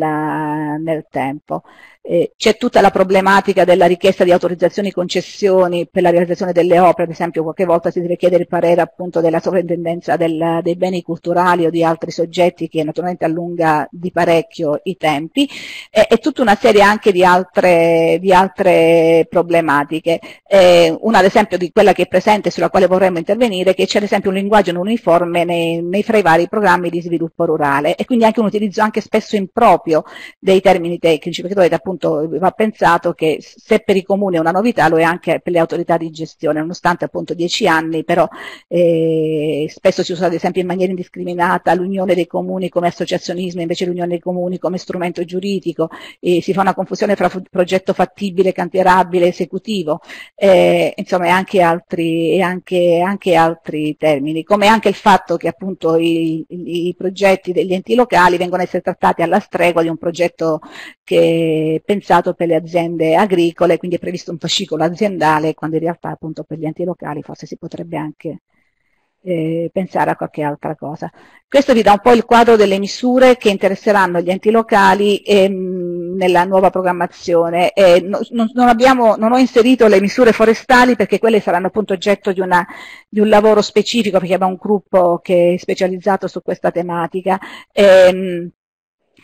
nel tempo. Eh, c'è tutta la problematica della richiesta di autorizzazioni e concessioni per la realizzazione delle opere, ad esempio qualche volta si deve chiedere il parere appunto della sovrintendenza del, dei beni culturali o di altri soggetti che naturalmente allunga di parecchio i tempi eh, e tutta una serie anche di altre, di altre problematiche. Eh, una ad esempio di quella che è presente e sulla quale vorremmo intervenire è che c'è ad esempio un linguaggio non uniforme nei, nei, fra i vari programmi di sviluppo rurale e quindi anche un utilizzo anche spesso improprio dei termini tecnici perché dovete appunto appunto va pensato che se per i comuni è una novità lo è anche per le autorità di gestione, nonostante appunto dieci anni, però eh, spesso si usa ad esempio in maniera indiscriminata l'unione dei comuni come associazionismo, invece l'unione dei comuni come strumento giuridico, e si fa una confusione fra progetto fattibile, cantierabile, esecutivo, eh, insomma e anche, altri, anche, anche altri termini, come anche il fatto che appunto i, i, i progetti degli enti locali vengono a essere trattati alla stregua di un progetto che pensato per le aziende agricole, quindi è previsto un fascicolo aziendale, quando in realtà appunto per gli enti locali forse si potrebbe anche eh, pensare a qualche altra cosa. Questo vi dà un po' il quadro delle misure che interesseranno gli enti locali e, ehm, nella nuova programmazione. E, no, non, abbiamo, non, ho inserito le misure forestali perché quelle saranno appunto oggetto di, una, di un lavoro specifico perché abbiamo un gruppo che è specializzato su questa tematica. E, ehm,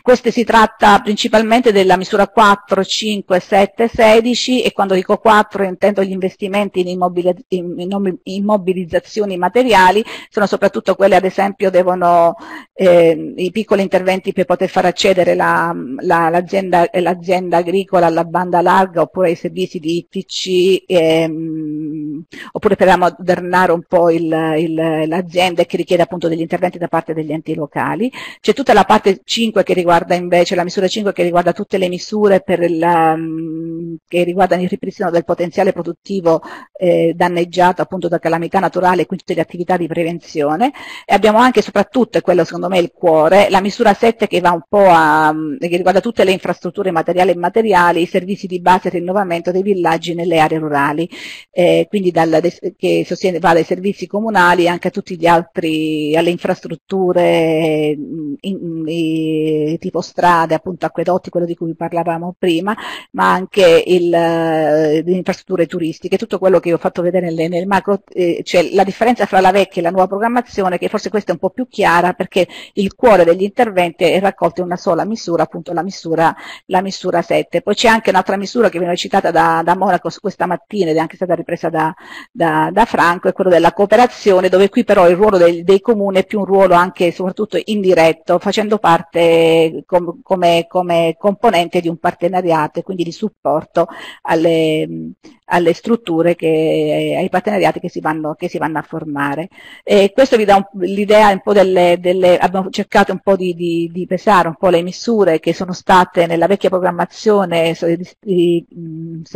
queste si tratta principalmente della misura 4, 5, 7, 16 e quando dico 4 intendo gli investimenti in, immobili, in immobilizzazioni materiali, sono soprattutto quelle ad esempio devono eh, i piccoli interventi per poter far accedere l'azienda la, la, agricola alla banda larga oppure ai servizi di ITC ehm, oppure per ammodernare un po' l'azienda che richiede appunto degli interventi da parte degli enti locali. C'è tutta la parte 5 che riguarda riguarda invece la misura 5 che riguarda tutte le misure per la, mm, che riguardano il ripristino del potenziale produttivo eh, danneggiato appunto da calamità naturale e quindi tutte le attività di prevenzione e abbiamo anche e soprattutto, e quello secondo me è il cuore, la misura 7 che, a, mm, che riguarda tutte le infrastrutture materiali e immateriali, i servizi di base e rinnovamento dei villaggi nelle aree rurali, eh, quindi dal, che sostiene, va dai servizi comunali anche a tutti gli altri, alle infrastrutture mm, in, in, in, tipo strade, appunto acquedotti, quello di cui parlavamo prima, ma anche il, eh, le infrastrutture turistiche, tutto quello che ho fatto vedere nel, nel macro, eh, cioè la differenza fra la vecchia e la nuova programmazione, che forse questa è un po' più chiara perché il cuore degli interventi è raccolto in una sola misura, appunto la misura, la misura 7. Poi c'è anche un'altra misura che viene citata da, da Monaco questa mattina ed è anche stata ripresa da, da, da Franco, è quella della cooperazione, dove qui però il ruolo dei, dei comuni è più un ruolo anche e soprattutto indiretto, facendo parte com, come, come, componente di un partenariato e quindi di supporto alle, alle strutture, che, eh, ai partenariati che si vanno, che si vanno a formare. E questo vi dà l'idea un po' delle, delle, abbiamo cercato un po' di, di, di, pesare un po' le misure che sono state nella vecchia programmazione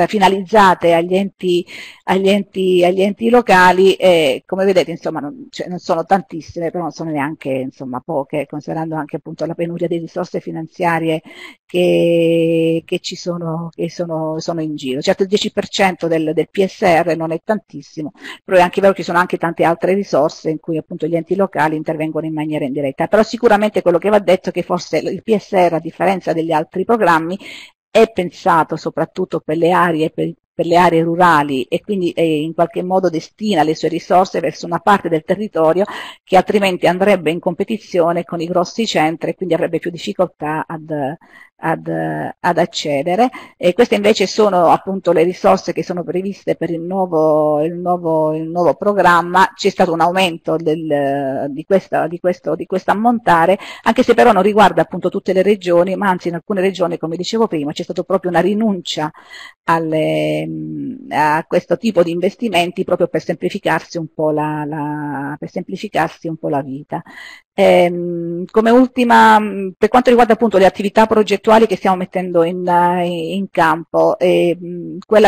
finalizzate agli enti, agli enti, agli enti locali e come vedete insomma non, cioè, non, sono tantissime, però non sono neanche insomma, poche, considerando anche appunto la penuria di risorse finanziarie che, che ci sono, che sono, sono in giro. Certo il 10% appunto del, del, PSR non è tantissimo, però è anche vero che ci sono anche tante altre risorse in cui appunto gli enti locali intervengono in maniera indiretta, però sicuramente quello che va detto è che forse il PSR a differenza degli altri programmi è pensato soprattutto per le aree, per, per le aree rurali e quindi eh, in qualche modo destina le sue risorse verso una parte del territorio che altrimenti andrebbe in competizione con i grossi centri e quindi avrebbe più difficoltà ad, ad, ad accedere. E queste invece sono appunto le risorse che sono previste per il nuovo, il nuovo, il nuovo programma. C'è stato un aumento del, di, questa, di, questo, di questo ammontare, anche se però non riguarda appunto tutte le regioni, ma anzi in alcune regioni, come dicevo prima, c'è stata proprio una rinuncia alle, a questo tipo di investimenti proprio per semplificarsi un po' la, la, un po la vita. Eh, come ultima, per quanto riguarda appunto le attività progettuali che stiamo mettendo in, eh, in campo, eh,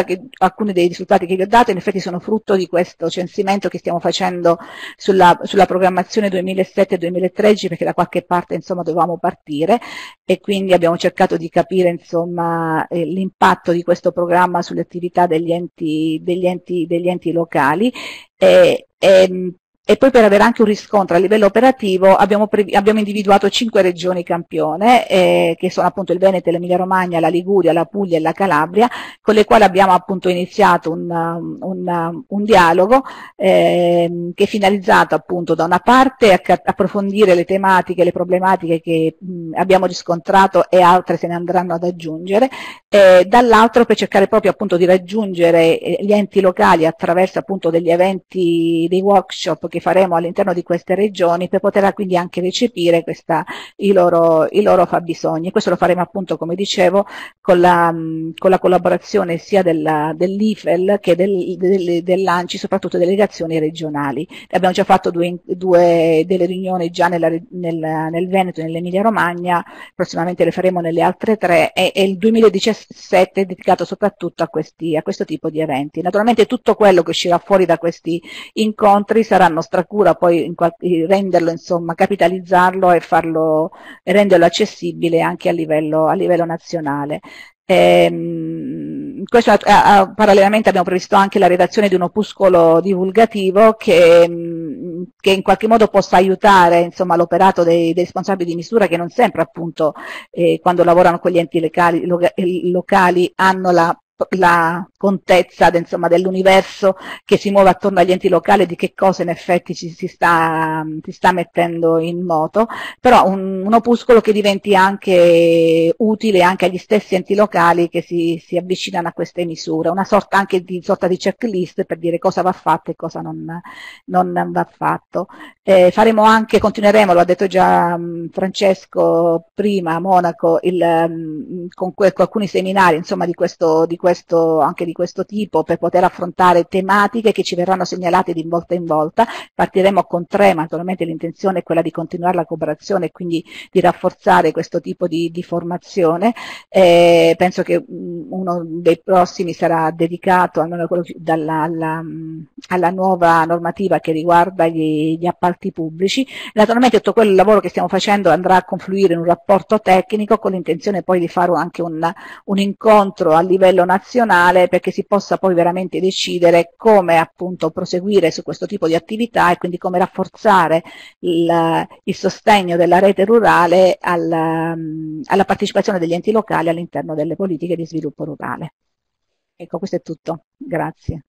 che, alcuni dei risultati che vi ho dato in effetti sono frutto di questo censimento che stiamo facendo sulla, sulla programmazione 2007-2013 perché da qualche parte insomma dovevamo partire e quindi abbiamo cercato di capire insomma eh, l'impatto di questo programma sulle attività degli enti, degli enti, degli enti locali e, e ehm, e poi per avere anche un riscontro a livello operativo abbiamo, abbiamo individuato cinque regioni campione, eh, che sono appunto il Veneto, l'Emilia Romagna, la Liguria, la Puglia e la Calabria, con le quali abbiamo appunto iniziato un, un, un dialogo eh, che è finalizzato appunto da una parte a approfondire le tematiche, le problematiche che mh, abbiamo riscontrato e altre se ne andranno ad aggiungere, eh, dall'altro per cercare proprio appunto di raggiungere eh, gli enti locali attraverso appunto degli eventi, dei workshop che che faremo all'interno di queste regioni per poter quindi anche recepire questa, i, loro, i, loro, fabbisogni. Questo lo faremo appunto, come dicevo, con la, con la collaborazione sia della, dell'IFEL che del, del, dell'ANCI, soprattutto delle delegazioni regionali. Abbiamo già fatto due, due delle riunioni già nella, nel, nel, Veneto e nell'Emilia Romagna, prossimamente le faremo nelle altre tre e, e il 2017 è dedicato soprattutto a, questi, a questo tipo di eventi. Naturalmente tutto quello che uscirà fuori da questi incontri saranno nostra cura, poi in renderlo, insomma, capitalizzarlo e, farlo, renderlo accessibile anche a livello, a livello nazionale. Ehm, questo, a, a, parallelamente abbiamo previsto anche la redazione di un opuscolo divulgativo che, che in qualche modo possa aiutare l'operato dei, dei, responsabili di misura che non sempre appunto eh, quando lavorano con gli enti locali, locali hanno la la contezza dell'universo che si muove attorno agli enti locali di che cosa in effetti ci si sta, si sta mettendo in moto, però un, un, opuscolo che diventi anche utile anche agli stessi enti locali che si, si avvicinano a queste misure, una sorta anche di, sorta di, checklist per dire cosa va fatto e cosa non, non va fatto. Eh, faremo anche, continueremo, lo ha detto già mm, Francesco prima a Monaco, il, mm, con, que, con, alcuni seminari insomma, di questo, di questo questo, anche di questo tipo per poter affrontare tematiche che ci verranno segnalate di volta in volta. Partiremo con tre, ma naturalmente l'intenzione è quella di continuare la cooperazione e quindi di rafforzare questo tipo di, di formazione. Eh, penso che mm, uno dei prossimi sarà dedicato almeno dalla, alla, mm, alla, nuova normativa che riguarda gli, gli appalti pubblici. Naturalmente tutto quel lavoro che stiamo facendo andrà a confluire in un rapporto tecnico con l'intenzione poi di fare anche un, un incontro a livello nazionale nazionale perché si possa poi veramente decidere come appunto proseguire su questo tipo di attività e quindi come rafforzare il, il sostegno della rete rurale alla, mm, alla partecipazione degli enti locali all'interno delle politiche di sviluppo rurale. Ecco, questo è tutto. Grazie.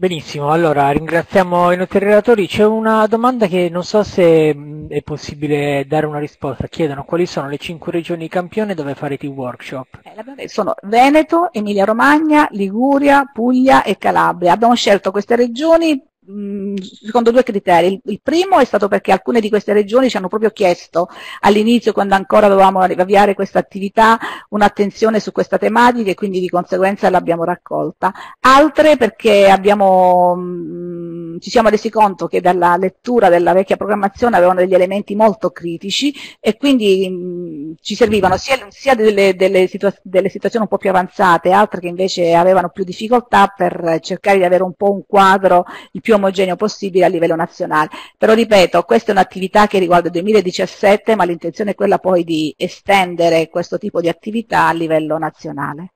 Benissimo, allora ringraziamo i nostri relatori. C'è una domanda che non so se è possibile dare una risposta. Chiedono quali sono le cinque regioni campione dove farete i workshop. Eh, sono Veneto, Emilia Romagna, Liguria, Puglia e Calabria. Abbiamo scelto queste regioni Mm, secondo due criteri. Il, primo è stato perché alcune di queste regioni ci hanno proprio chiesto all'inizio, quando ancora dovevamo avviare questa attività, un'attenzione su questa tematica e quindi di conseguenza l'abbiamo raccolta. Altre perché abbiamo mh, mm, ci siamo resi conto che dalla lettura della vecchia programmazione avevano degli elementi molto critici e quindi mh, ci servivano sia, sia delle, delle, situa delle, situazioni un po' più avanzate, altre che invece avevano più difficoltà per cercare di avere un po' un quadro il più omogeneo possibile a livello nazionale. Però ripeto, questa è un'attività che riguarda il 2017, ma l'intenzione è quella poi di estendere questo tipo di attività a livello nazionale.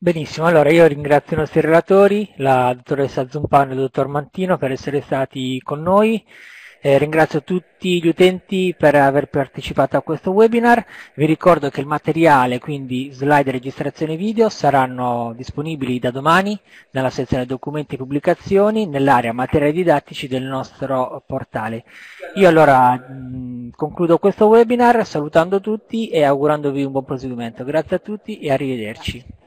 Benissimo, allora io ringrazio i nostri relatori, la dottoressa Zumpano e il dottor Mantino per essere stati con noi. Eh, ringrazio tutti gli utenti per aver partecipato a questo webinar. Vi ricordo che il materiale, quindi slide registrazione e video, saranno disponibili da domani nella sezione documenti e pubblicazioni nell'area materiali didattici del nostro portale. Io allora mh, concludo questo webinar salutando tutti e augurandovi un buon proseguimento. Grazie a tutti e arrivederci.